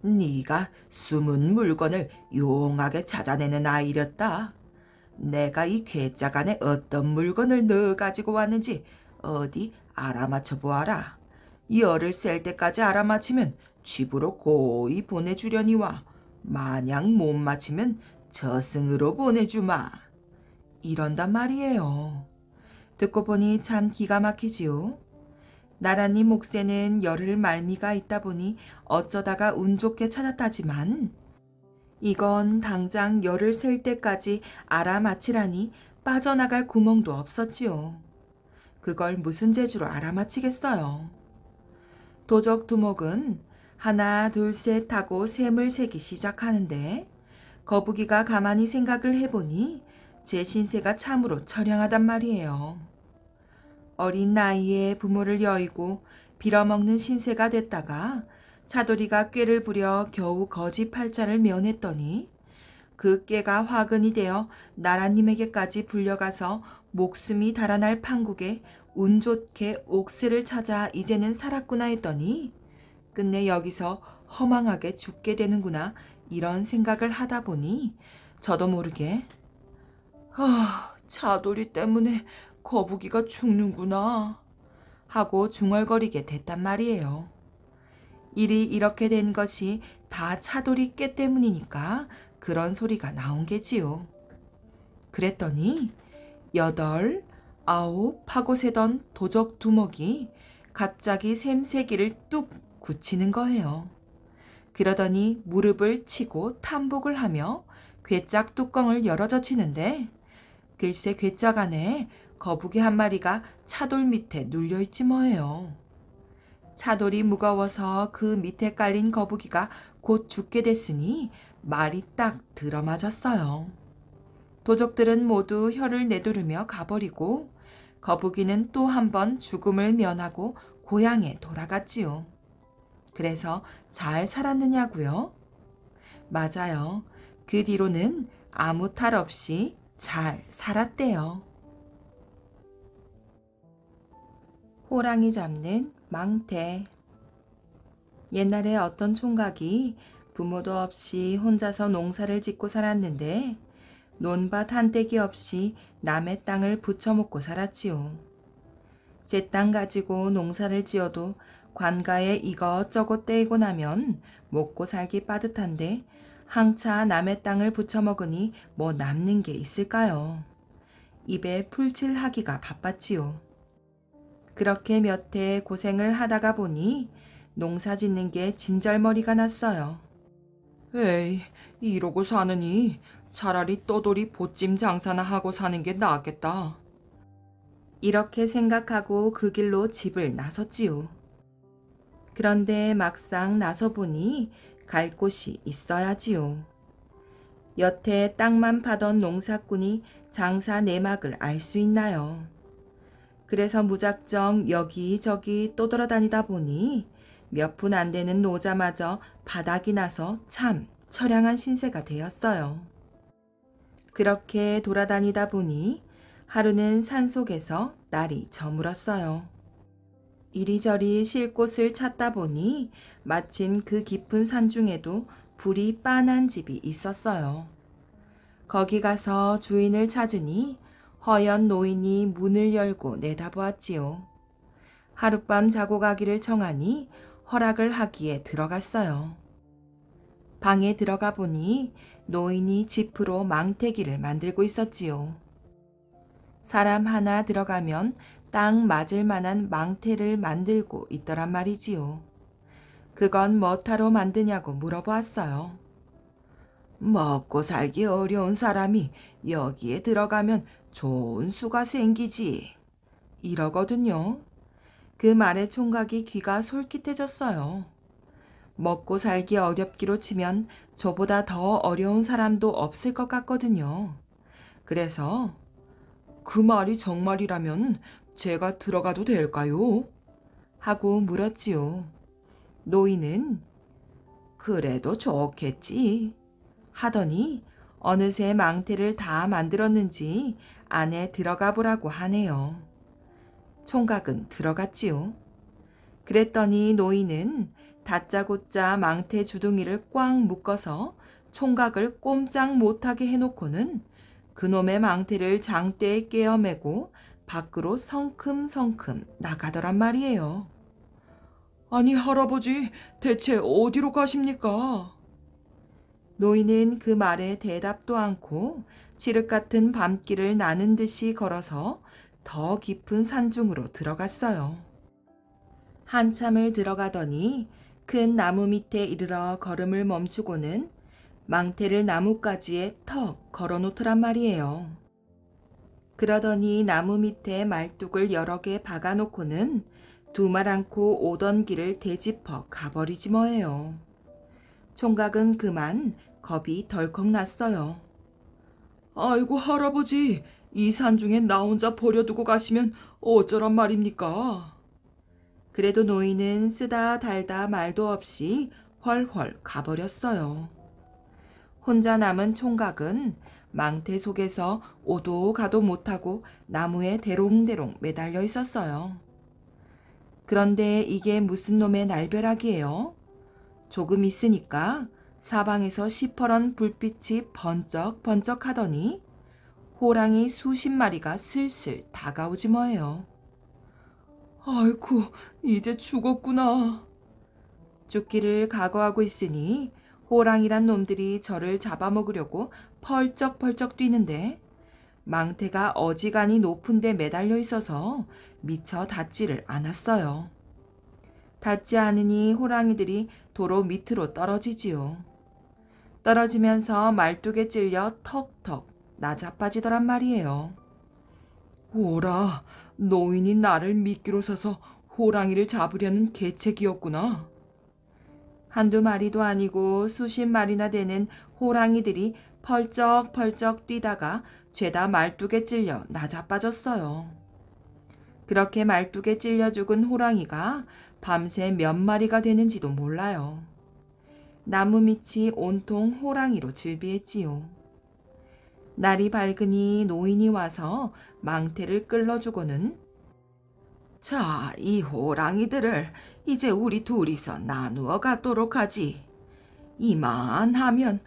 네가 숨은 물건을 용하게 찾아내는 아이렸다. 내가 이 괴짜간에 어떤 물건을 넣어 가지고 왔는지 어디 알아맞혀 보아라. 이 어를 셀 때까지 알아맞히면 집으로 고이 보내주려니와 마냥 못 맞히면 저승으로 보내주마. 이런단 말이에요. 듣고 보니 참 기가 막히지요. 나란히목새는 열흘 말미가 있다 보니 어쩌다가 운 좋게 찾았다지만 이건 당장 열을 셀 때까지 알아맞히라니 빠져나갈 구멍도 없었지요. 그걸 무슨 재주로 알아맞히겠어요. 도적 두목은 하나, 둘, 셋 하고 셈을 세기 시작하는데 거북이가 가만히 생각을 해보니 제 신세가 참으로 처량하단 말이에요. 어린 나이에 부모를 여의고 빌어먹는 신세가 됐다가 차돌이가 꾀를 부려 겨우 거지 팔자를 면했더니 그꾀가 화근이 되어 나라님에게까지 불려가서 목숨이 달아날 판국에 운 좋게 옥스를 찾아 이제는 살았구나 했더니 끝내 여기서 허망하게 죽게 되는구나 이런 생각을 하다 보니 저도 모르게 아차돌이 때문에 거북이가 죽는구나 하고 중얼거리게 됐단 말이에요. 일이 이렇게 된 것이 다 차돌이 깨 때문이니까 그런 소리가 나온 게지요. 그랬더니 여덟, 아우 파고 세던 도적 두목이 갑자기 샘새기를뚝 굳히는 거예요. 그러더니 무릎을 치고 탐복을 하며 괴짝 뚜껑을 열어젖 치는데 글쎄 괴짝 안에 거북이 한 마리가 차돌 밑에 눌려 있지 뭐예요. 차돌이 무거워서 그 밑에 깔린 거북이가 곧 죽게 됐으니 말이 딱 들어맞았어요. 도적들은 모두 혀를 내두르며 가버리고 거북이는 또 한 번 죽음을 면하고 고향에 돌아갔지요. 그래서 잘 살았느냐고요? 맞아요. 그 뒤로는 아무 탈 없이 잘 살았대요. 호랑이 잡는 망태. 옛날에 어떤 총각이 부모도 없이 혼자서 농사를 짓고 살았는데 논밭 한때기 없이 남의 땅을 붙여먹고 살았지요. 제 땅 가지고 농사를 지어도 관가에 이것저것 떼이고 나면 먹고 살기 빠듯한데 항차 남의 땅을 붙여먹으니뭐 남는 게 있을까요? 입에 풀칠하기가 바빴지요. 그렇게 몇 해 고생을 하다가 보니 농사 짓는 게 진절머리가 났어요. 에이, 이러고 사느니 차라리 떠돌이 보찜 장사나 하고 사는 게 낫겠다. 이렇게 생각하고 그 길로 집을 나섰지요. 그런데 막상 나서 보니 갈 곳이 있어야지요. 여태 땅만 파던 농사꾼이 장사 내막을 알 수 있나요? 그래서 무작정 여기저기 떠돌아다니다 보니 몇 분 안 되는 노자마저 바닥이 나서 참 처량한 신세가 되었어요. 그렇게 돌아다니다 보니 하루는 산 속에서 날이 저물었어요. 이리저리 쉴 곳을 찾다 보니 마침 그 깊은 산 중에도 불이 빤한 집이 있었어요. 거기 가서 주인을 찾으니 허연 노인이 문을 열고 내다보았지요. 하룻밤 자고 가기를 청하니 허락을 하기에 들어갔어요. 방에 들어가 보니 노인이 지프로 망태기를 만들고 있었지요. 사람 하나 들어가면 땅 맞을 만한 망태를 만들고 있더란 말이지요. 그건 뭐타로 만드냐고 물어보았어요. 먹고 살기 어려운 사람이 여기에 들어가면 좋은 수가 생기지. 이러거든요. 그 말에 총각이 귀가 솔깃해졌어요. 먹고 살기 어렵기로 치면 저보다 더 어려운 사람도 없을 것 같거든요. 그래서 그 말이 정말이라면 제가 들어가도 될까요? 하고 물었지요. 노인은 그래도 좋겠지 하더니 어느새 망태를 다 만들었는지 안에 들어가 보라고 하네요. 총각은 들어갔지요. 그랬더니 노인은 다짜고짜 망태 주둥이를 꽉 묶어서 총각을 꼼짝 못하게 해놓고는 그놈의 망태를 장대에 깨어매고 밖으로 성큼성큼 나가더란 말이에요. 아니 할아버지 대체 어디로 가십니까? 노인은 그 말에 대답도 않고 칠흑 같은 밤길을 나는 듯이 걸어서 더 깊은 산중으로 들어갔어요. 한참을 들어가더니 큰 나무 밑에 이르러 걸음을 멈추고는 망태를 나뭇가지에 턱 걸어 놓더란 말이에요. 그러더니 나무 밑에 말뚝을 여러 개 박아 놓고는 두말 않고 오던 길을 되짚어 가버리지 뭐예요. 총각은 그만 겁이 덜컥 났어요. 아이고 할아버지, 이 산중에 나 혼자 버려두고 가시면 어쩌란 말입니까? 그래도 노인은 쓰다 달다 말도 없이 헐헐 가버렸어요. 혼자 남은 총각은 망태 속에서 오도 가도 못하고 나무에 대롱대롱 매달려 있었어요. 그런데 이게 무슨 놈의 날벼락이에요? 조금 있으니까 사방에서 시퍼런 불빛이 번쩍번쩍 하더니 호랑이 수십 마리가 슬슬 다가오지 뭐예요. 아이고, 이제 죽었구나. 죽기를 각오하고 있으니 호랑이란 놈들이 저를 잡아먹으려고 펄쩍펄쩍 뛰는데 망태가 어지간히 높은 데 매달려 있어서 미처 닿지를 않았어요. 닿지 않으니 호랑이들이 도로 밑으로 떨어지지요. 떨어지면서 말뚝에 찔려 턱턱 나자빠지더란 말이에요. 오라, 노인이 나를 미끼로 사서 호랑이를 잡으려는 계책이었구나. 한두 마리도 아니고 수십 마리나 되는 호랑이들이 펄쩍펄쩍 뛰다가 죄다 말뚝에 찔려 나자빠졌어요. 그렇게 말뚝에 찔려 죽은 호랑이가 밤새 몇 마리가 되는지도 몰라요. 나무 밑이 온통 호랑이로 질비했지요. 날이 밝으니 노인이 와서 망태를 끌러주고는 자, 이 호랑이들을 이제 우리 둘이서 나누어 갖도록 하지. 이만하면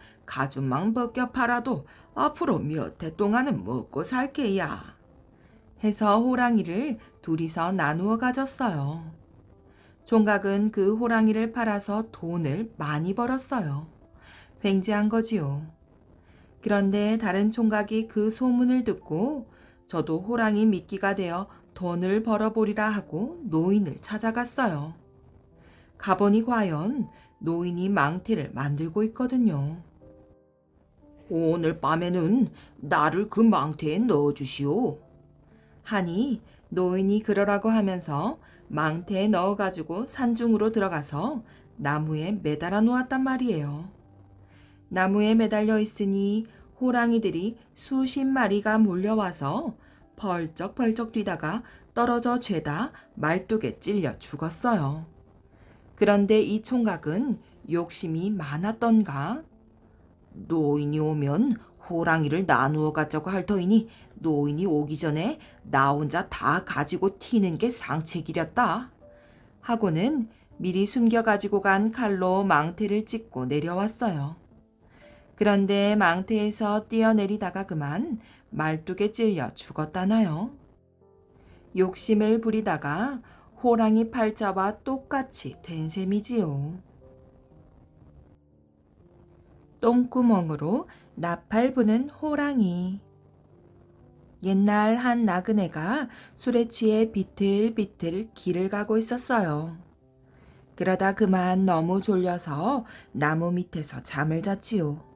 가죽망 벗겨 팔아도 앞으로 몇 해 동안은 먹고 살게야. 해서 호랑이를 둘이서 나누어 가졌어요. 종각은 그 호랑이를 팔아서 돈을 많이 벌었어요. 횡재한 거지요. 그런데 다른 총각이 그 소문을 듣고 저도 호랑이 미끼가 되어 돈을 벌어보리라 하고 노인을 찾아갔어요. 가보니 과연 노인이 망태를 만들고 있거든요. 오늘 밤에는 나를 그 망태에 넣어주시오. 하니 노인이 그러라고 하면서 망태에 넣어가지고 산중으로 들어가서 나무에 매달아 놓았단 말이에요. 나무에 매달려 있으니 호랑이들이 수십 마리가 몰려와서 벌쩍벌쩍 뛰다가 떨어져 죄다 말뚝에 찔려 죽었어요. 그런데 이 총각은 욕심이 많았던가? 노인이 오면 호랑이를 나누어 가자고 할 터이니 노인이 오기 전에 나 혼자 다 가지고 튀는 게 상책이렸다. 하고는 미리 숨겨 가지고 간 칼로 망태를 찍고 내려왔어요. 그런데 망태에서 뛰어내리다가 그만 말뚝에 찔려 죽었다나요. 욕심을 부리다가 호랑이 팔자와 똑같이 된 셈이지요. 똥구멍으로 나팔 부는 호랑이. 옛날 한 나그네가 술에 취해 비틀비틀 길을 가고 있었어요. 그러다 그만 너무 졸려서 나무 밑에서 잠을 잤지요.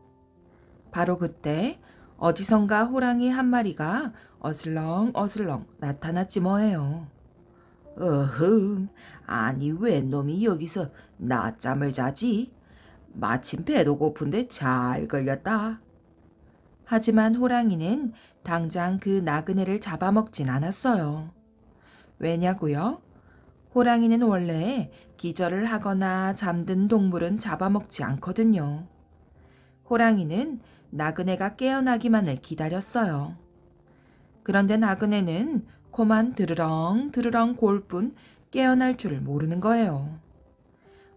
바로 그때 어디선가 호랑이 한 마리가 어슬렁 어슬렁 나타났지 뭐예요. 어흥, 아니 왜 놈이 여기서 낮잠을 자지? 마침 배도 고픈데 잘 걸렸다. 하지만 호랑이는 당장 그 나그네를 잡아먹진 않았어요. 왜냐고요? 호랑이는 원래 기절을 하거나 잠든 동물은 잡아먹지 않거든요. 호랑이는 나그네가 깨어나기만을 기다렸어요. 그런데 나그네는 코만 드르렁 드르렁 골뿐 깨어날 줄을 모르는 거예요.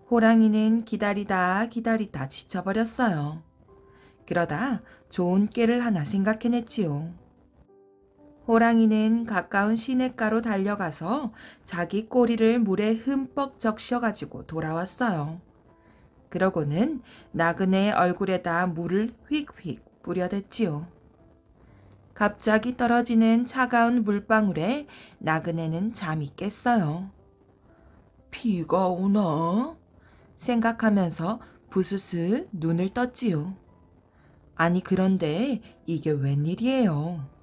호랑이는 기다리다 기다리다 지쳐버렸어요. 그러다 좋은 깨를 하나 생각해냈지요. 호랑이는 가까운 시냇가로 달려가서 자기 꼬리를 물에 흠뻑 적셔가지고 돌아왔어요. 그러고는 나그네의 얼굴에다 물을 휙휙 뿌려댔지요. 갑자기 떨어지는 차가운 물방울에 나그네는 잠이 깼어요. 비가 오나? 생각하면서 부스스 눈을 떴지요. 아니 그런데 이게 웬일이에요.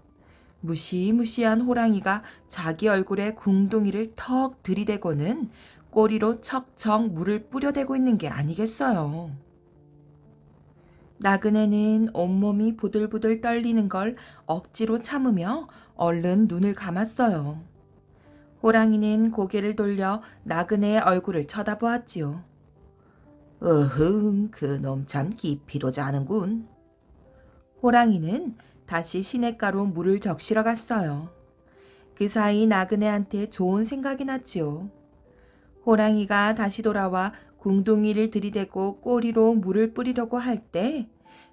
무시무시한 호랑이가 자기 얼굴에 궁둥이를 턱 들이대고는 꼬리로 척척 물을 뿌려대고 있는 게 아니겠어요. 나그네는 온몸이 부들부들 떨리는 걸 억지로 참으며 얼른 눈을 감았어요. 호랑이는 고개를 돌려 나그네의 얼굴을 쳐다보았지요. 으흥 그놈 참 깊이로 자는군. 호랑이는 다시 시냇가로 물을 적시러 갔어요. 그 사이 나그네한테 좋은 생각이 났지요. 호랑이가 다시 돌아와 궁둥이를 들이대고 꼬리로 물을 뿌리려고 할 때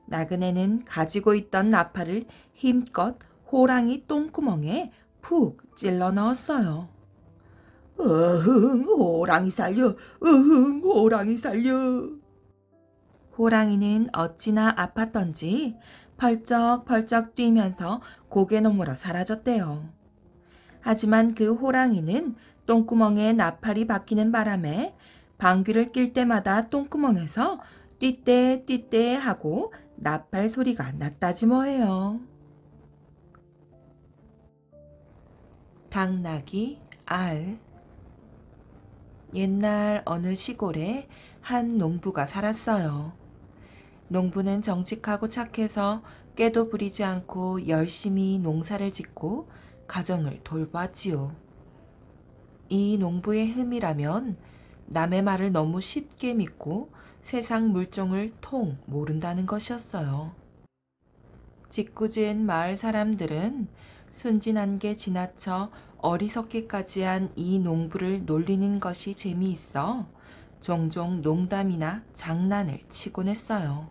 나그네는 가지고 있던 나팔을 힘껏 호랑이 똥구멍에 푹 찔러 넣었어요. 으흥 호랑이 살려 으흥 호랑이 살려 호랑이는 어찌나 아팠던지 펄쩍펄쩍 뛰면서 고개 너머로 사라졌대요. 하지만 그 호랑이는 똥구멍에 나팔이 박히는 바람에 방귀를 낄 때마다 똥구멍에서 띠떼 띠떼 하고 나팔 소리가 났다지 뭐예요. 당나귀 알 옛날 어느 시골에 한 농부가 살았어요. 농부는 정직하고 착해서 깨도 부리지 않고 열심히 농사를 짓고 가정을 돌보았지요 이 농부의 흠이라면 남의 말을 너무 쉽게 믿고 세상 물정을 통 모른다는 것이었어요. 짓궂은 마을 사람들은 순진한 게 지나쳐 어리석게까지 한 이 농부를 놀리는 것이 재미있어 종종 농담이나 장난을 치곤 했어요.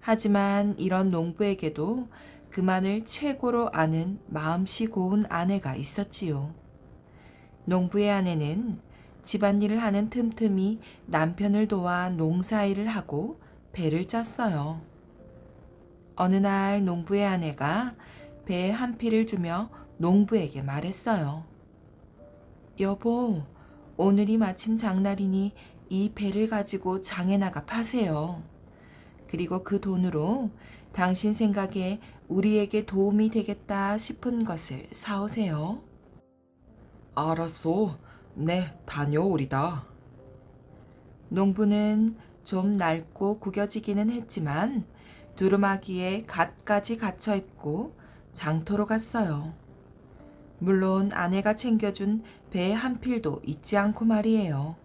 하지만 이런 농부에게도 그만을 최고로 아는 마음씨 고운 아내가 있었지요. 농부의 아내는 집안일을 하는 틈틈이 남편을 도와 농사일을 하고 배를 짰어요. 어느 날 농부의 아내가 배에 한 피를 주며 농부에게 말했어요. 여보, 오늘이 마침 장날이니 이 배를 가지고 장에 나가 파세요. 그리고 그 돈으로 당신 생각에 우리에게 도움이 되겠다 싶은 것을 사오세요. 알았소. 네, 다녀오리다. 농부는 좀 낡고 구겨지기는 했지만 두루마기에 갓까지 갇혀 입고 장터로 갔어요. 물론 아내가 챙겨준 배 한 필도 잊지 않고 말이에요.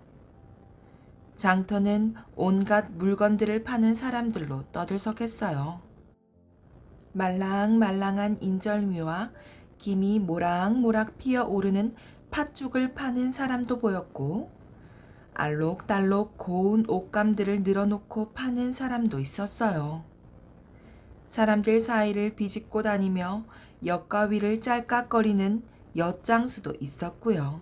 장터는 온갖 물건들을 파는 사람들로 떠들썩했어요. 말랑말랑한 인절미와 김이 모락모락 피어오르는 팥죽을 파는 사람도 보였고 알록달록 고운 옷감들을 늘어놓고 파는 사람도 있었어요. 사람들 사이를 비집고 다니며 옆가위를 짤깍거리는 엿장수도 있었고요.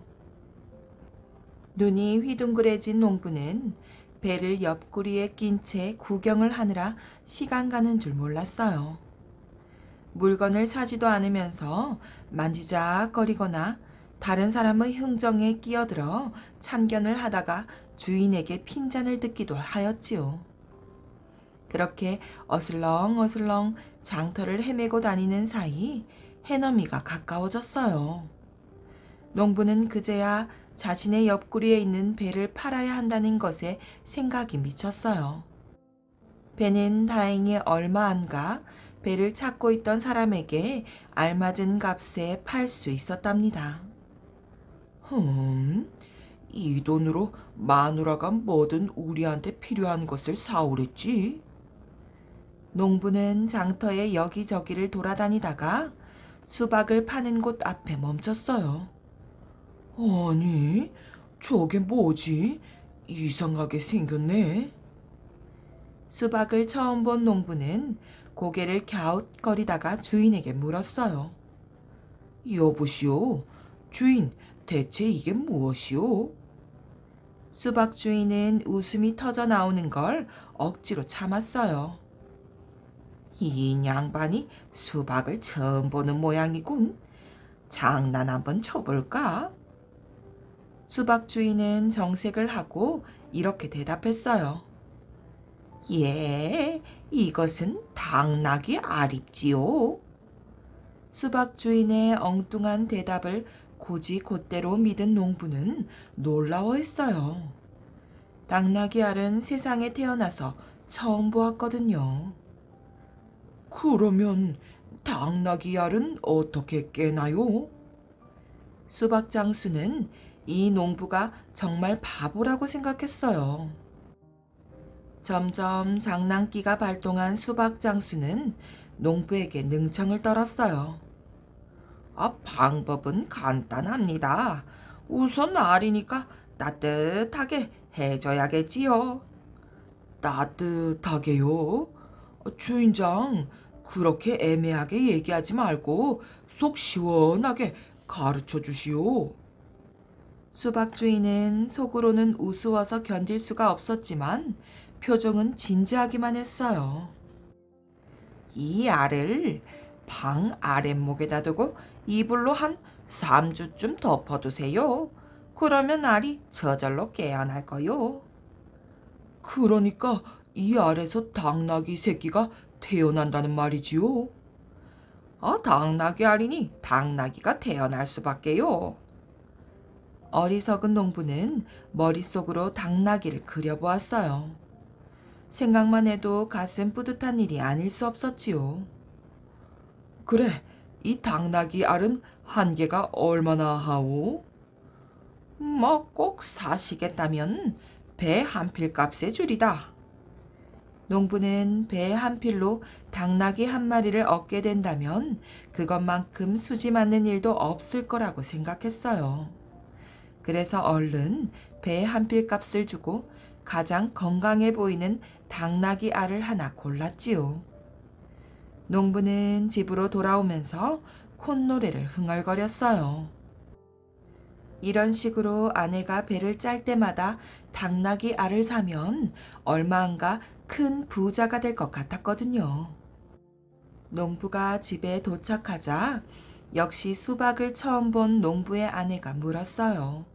눈이 휘둥그레진 농부는 배를 옆구리에 낀 채 구경을 하느라 시간 가는 줄 몰랐어요. 물건을 사지도 않으면서 만지작거리거나 다른 사람의 흥정에 끼어들어 참견을 하다가 주인에게 핀잔을 듣기도 하였지요. 그렇게 어슬렁 어슬렁 장터를 헤매고 다니는 사이 해넘이가 가까워졌어요. 농부는 그제야 자신의 옆구리에 있는 배를 팔아야 한다는 것에 생각이 미쳤어요. 배는 다행히 얼마 안 가 배를 찾고 있던 사람에게 알맞은 값에 팔 수 있었답니다. 흠, 이 돈으로 마누라가 뭐든 우리한테 필요한 것을 사오랬지. 농부는 장터에 여기저기를 돌아다니다가 수박을 파는 곳 앞에 멈췄어요. 아니, 저게 뭐지? 이상하게 생겼네. 수박을 처음 본 농부는 고개를 갸웃거리다가 주인에게 물었어요. 여보시오, 주인, 대체 이게 무엇이오? 수박 주인은 웃음이 터져 나오는 걸 억지로 참았어요. 이 양반이 수박을 처음 보는 모양이군. 장난 한번 쳐볼까? 수박 주인은 정색을 하고 이렇게 대답했어요. 예, 이것은 당나귀 아립지요. 수박 주인의 엉뚱한 대답을 고지 곧대로 믿은 농부는 놀라워했어요. 당나귀 알은 세상에 태어나서 처음 보았거든요. 그러면 당나귀 알은 어떻게 깨나요? 수박 장수는 이 농부가 정말 바보라고 생각했어요. 점점 장난기가 발동한 수박 장수는 농부에게 능청을 떨었어요. 아, 방법은 간단합니다. 우선 알이니까 따뜻하게 해줘야겠지요. 따뜻하게요? 어, 주인장, 그렇게 애매하게 얘기하지 말고 속 시원하게 가르쳐 주시오. 수박 주인은 속으로는 우스워서 견딜 수가 없었지만 표정은 진지하기만 했어요. 이 알을 방 아랫목에다 두고 이불로 한 3주쯤 덮어두세요. 그러면 알이 저절로 깨어날 거요. 그러니까 이 알에서 당나귀 새끼가 태어난다는 말이지요. 아, 당나귀 알이니 당나귀가 태어날 수밖에요. 어리석은 농부는 머릿속으로 당나귀를 그려보았어요. 생각만 해도 가슴 뿌듯한 일이 아닐 수 없었지요. 그래, 이 당나귀 알은 한 개가 얼마나 하오? 뭐 꼭 사시겠다면 배 한 필 값의 줄이다. 농부는 배 한 필로 당나귀 한 마리를 얻게 된다면 그것만큼 수지 맞는 일도 없을 거라고 생각했어요. 그래서 얼른 배 한 필 값을 주고 가장 건강해 보이는 당나귀 알을 하나 골랐지요. 농부는 집으로 돌아오면서 콧노래를 흥얼거렸어요. 이런 식으로 아내가 배를 짤 때마다 당나귀 알을 사면 얼마 안 가 큰 부자가 될 것 같았거든요. 농부가 집에 도착하자 역시 수박을 처음 본 농부의 아내가 물었어요.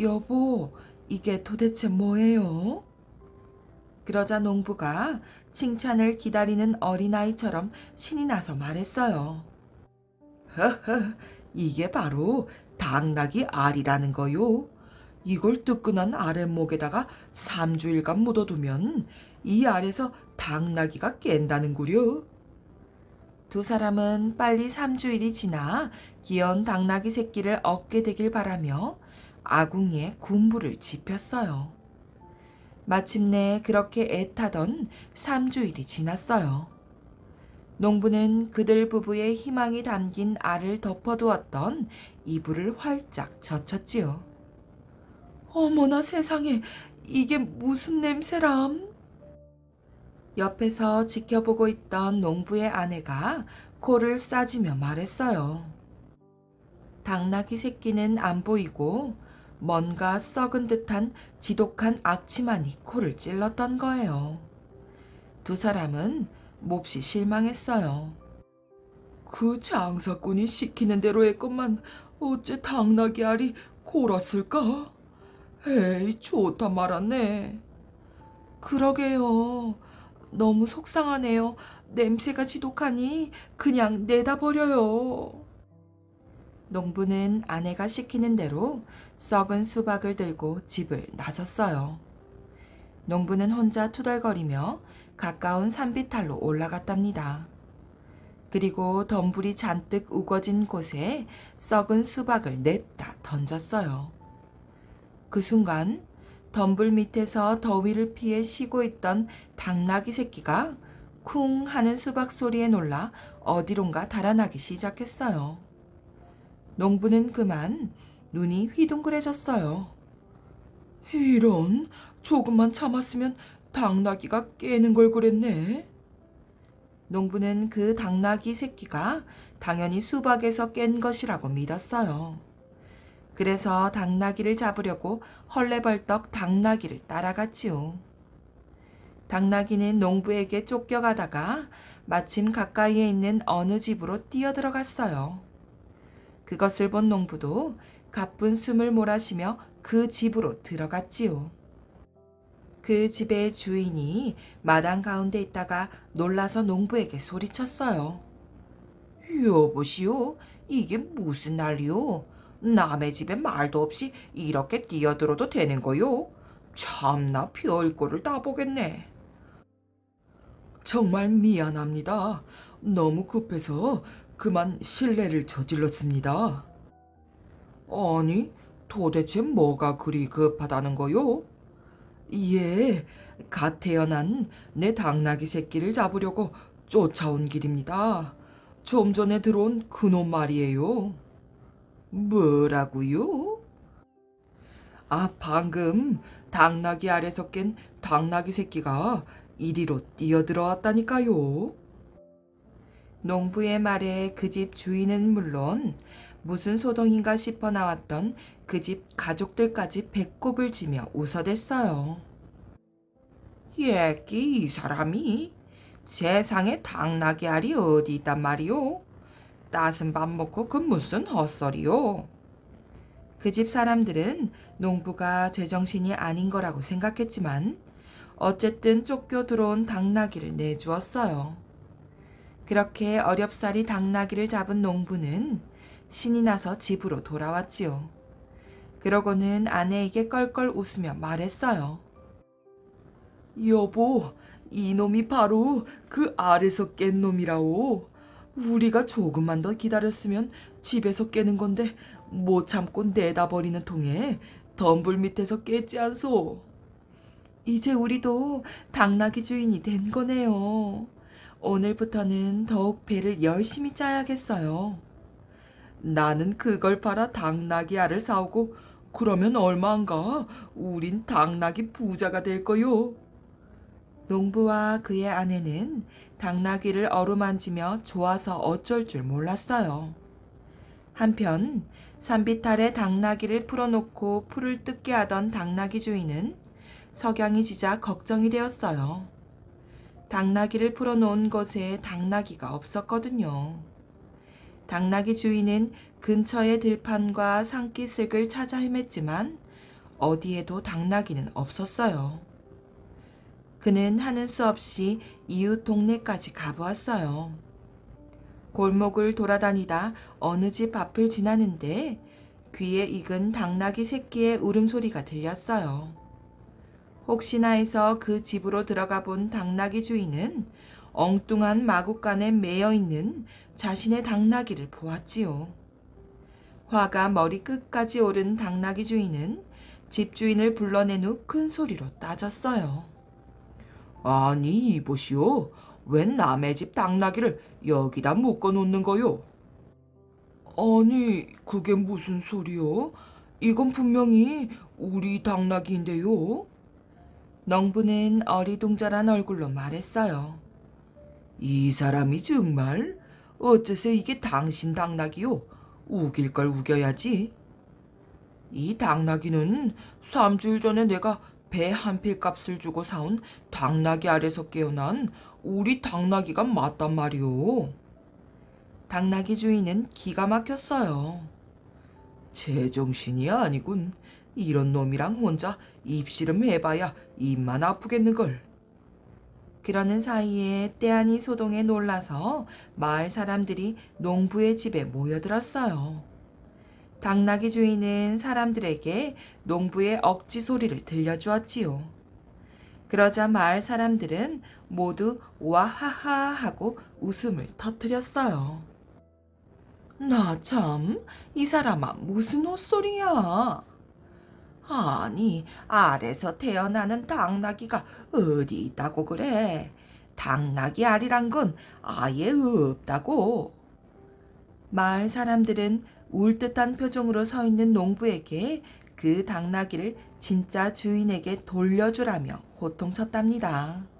여보, 이게 도대체 뭐예요? 그러자 농부가 칭찬을 기다리는 어린아이처럼 신이 나서 말했어요. 허허, 이게 바로 당나귀 알이라는 거요. 이걸 뜨끈한 아랫목에다가 3주일간 묻어두면 이 알에서 당나귀가 깬다는구려. 두 사람은 빨리 3주일이 지나 귀여운 당나귀 새끼를 얻게 되길 바라며 아궁이에 군부를 지폈어요. 마침내 그렇게 애타던 3주일이 지났어요. 농부는 그들 부부의 희망이 담긴 알을 덮어두었던 이불을 활짝 젖혔지요. 어머나 세상에, 이게 무슨 냄새람? 옆에서 지켜보고 있던 농부의 아내가 코를 싸지며 말했어요. 당나귀 새끼는 안 보이고 뭔가 썩은 듯한 지독한 악취만이 코를 찔렀던 거예요. 두 사람은 몹시 실망했어요. 그 장사꾼이 시키는 대로 했건만 어째 당나귀 알이 골았을까? 에이 좋다 말았네. 그러게요. 너무 속상하네요. 냄새가 지독하니 그냥 내다 버려요. 농부는 아내가 시키는 대로 썩은 수박을 들고 집을 나섰어요. 농부는 혼자 투덜거리며 가까운 산비탈로 올라갔답니다. 그리고 덤불이 잔뜩 우거진 곳에 썩은 수박을 냅다 던졌어요. 그 순간 덤불 밑에서 더위를 피해 쉬고 있던 당나귀 새끼가 쿵 하는 수박 소리에 놀라 어디론가 달아나기 시작했어요. 농부는 그만 눈이 휘둥그레졌어요. 이런, 조금만 참았으면 당나귀가 깨는 걸 그랬네. 농부는 그 당나귀 새끼가 당연히 수박에서 깬 것이라고 믿었어요. 그래서 당나귀를 잡으려고 헐레벌떡 당나귀를 따라갔지요. 당나귀는 농부에게 쫓겨가다가 마침 가까이에 있는 어느 집으로 뛰어들어갔어요. 그것을 본 농부도 가쁜 숨을 몰아쉬며 그 집으로 들어갔지요. 그 집의 주인이 마당 가운데 있다가 놀라서 농부에게 소리쳤어요. 여보시오, 이게 무슨 난리요? 남의 집에 말도 없이 이렇게 뛰어들어도 되는 거요? 참나 별꼴을 다 보겠네. 정말 미안합니다. 너무 급해서 그만 실례를 저질렀습니다. 아니, 도대체 뭐가 그리 급하다는 거요? 예, 갓 태어난 내 당나귀 새끼를 잡으려고 쫓아온 길입니다. 좀 전에 들어온 그놈 말이에요. 뭐라고요? 아, 방금 당나귀 아래서깬 당나귀 새끼가 이리로 뛰어들어왔다니까요. 농부의 말에 그 집 주인은 물론 무슨 소동인가 싶어 나왔던 그 집 가족들까지 배꼽을 지며 웃어댔어요. 예끼 이 사람이 세상에 당나귀 알이 어디 있단 말이오? 따순 밥 먹고 그 무슨 헛소리요? 그 집 사람들은 농부가 제정신이 아닌 거라고 생각했지만 어쨌든 쫓겨 들어온 당나귀를 내주었어요. 그렇게 어렵사리 당나귀를 잡은 농부는 신이 나서 집으로 돌아왔지요. 그러고는 아내에게 껄껄 웃으며 말했어요. 여보, 이놈이 바로 그 알에서 깬 놈이라오. 우리가 조금만 더 기다렸으면 집에서 깨는 건데 못 참고 내다버리는 통에 덤불 밑에서 깨지 않소. 이제 우리도 당나귀 주인이 된 거네요. 오늘부터는 더욱 배를 열심히 짜야겠어요. 나는 그걸 팔아 당나귀 알을 사오고 그러면 얼마인가? 우린 당나귀 부자가 될 거요. 농부와 그의 아내는 당나귀를 어루만지며 좋아서 어쩔 줄 몰랐어요. 한편 산비탈에 당나귀를 풀어놓고 풀을 뜯게 하던 당나귀 주인은 석양이 지자 걱정이 되었어요. 당나귀를 풀어놓은 곳에 당나귀가 없었거든요. 당나귀 주인은 근처의 들판과 산기슭을 찾아 헤맸지만 어디에도 당나귀는 없었어요. 그는 하는 수 없이 이웃 동네까지 가보았어요. 골목을 돌아다니다 어느 집 앞을 지나는데 귀에 익은 당나귀 새끼의 울음소리가 들렸어요. 혹시나 해서 그 집으로 들어가 본 당나귀 주인은 엉뚱한 마구간에 매여 있는 자신의 당나귀를 보았지요. 화가 머리 끝까지 오른 당나귀 주인은 집주인을 불러낸 후 큰 소리로 따졌어요. 아니, 이보시오. 웬 남의 집 당나귀를 여기다 묶어 놓는 거요? 아니, 그게 무슨 소리요? 이건 분명히 우리 당나귀인데요. 농부는 어리둥절한 얼굴로 말했어요. 이 사람이 정말 어째서 이게 당신 당나귀요? 우길 걸 우겨야지. 이 당나귀는 삼주일 전에 내가 배 한 필 값을 주고 사온 당나귀 아래서 깨어난 우리 당나귀가 맞단 말이오. 당나귀 주인은 기가 막혔어요. 제정신이 아니군. 이런 놈이랑 혼자 입씨름 해봐야 입만 아프겠는걸. 그러는 사이에 때안이 소동에 놀라서 마을 사람들이 농부의 집에 모여들었어요. 당나귀 주인은 사람들에게 농부의 억지 소리를 들려주었지요. 그러자 마을 사람들은 모두 와하하 하고 웃음을 터뜨렸어요. 나 참, 이 사람아 무슨 헛소리야. 아니, 알에서 태어나는 당나귀가 어디 있다고 그래? 당나귀 알이란 건 아예 없다고. 마을 사람들은 울듯한 표정으로 서 있는 농부에게 그 당나귀를 진짜 주인에게 돌려주라며 호통쳤답니다.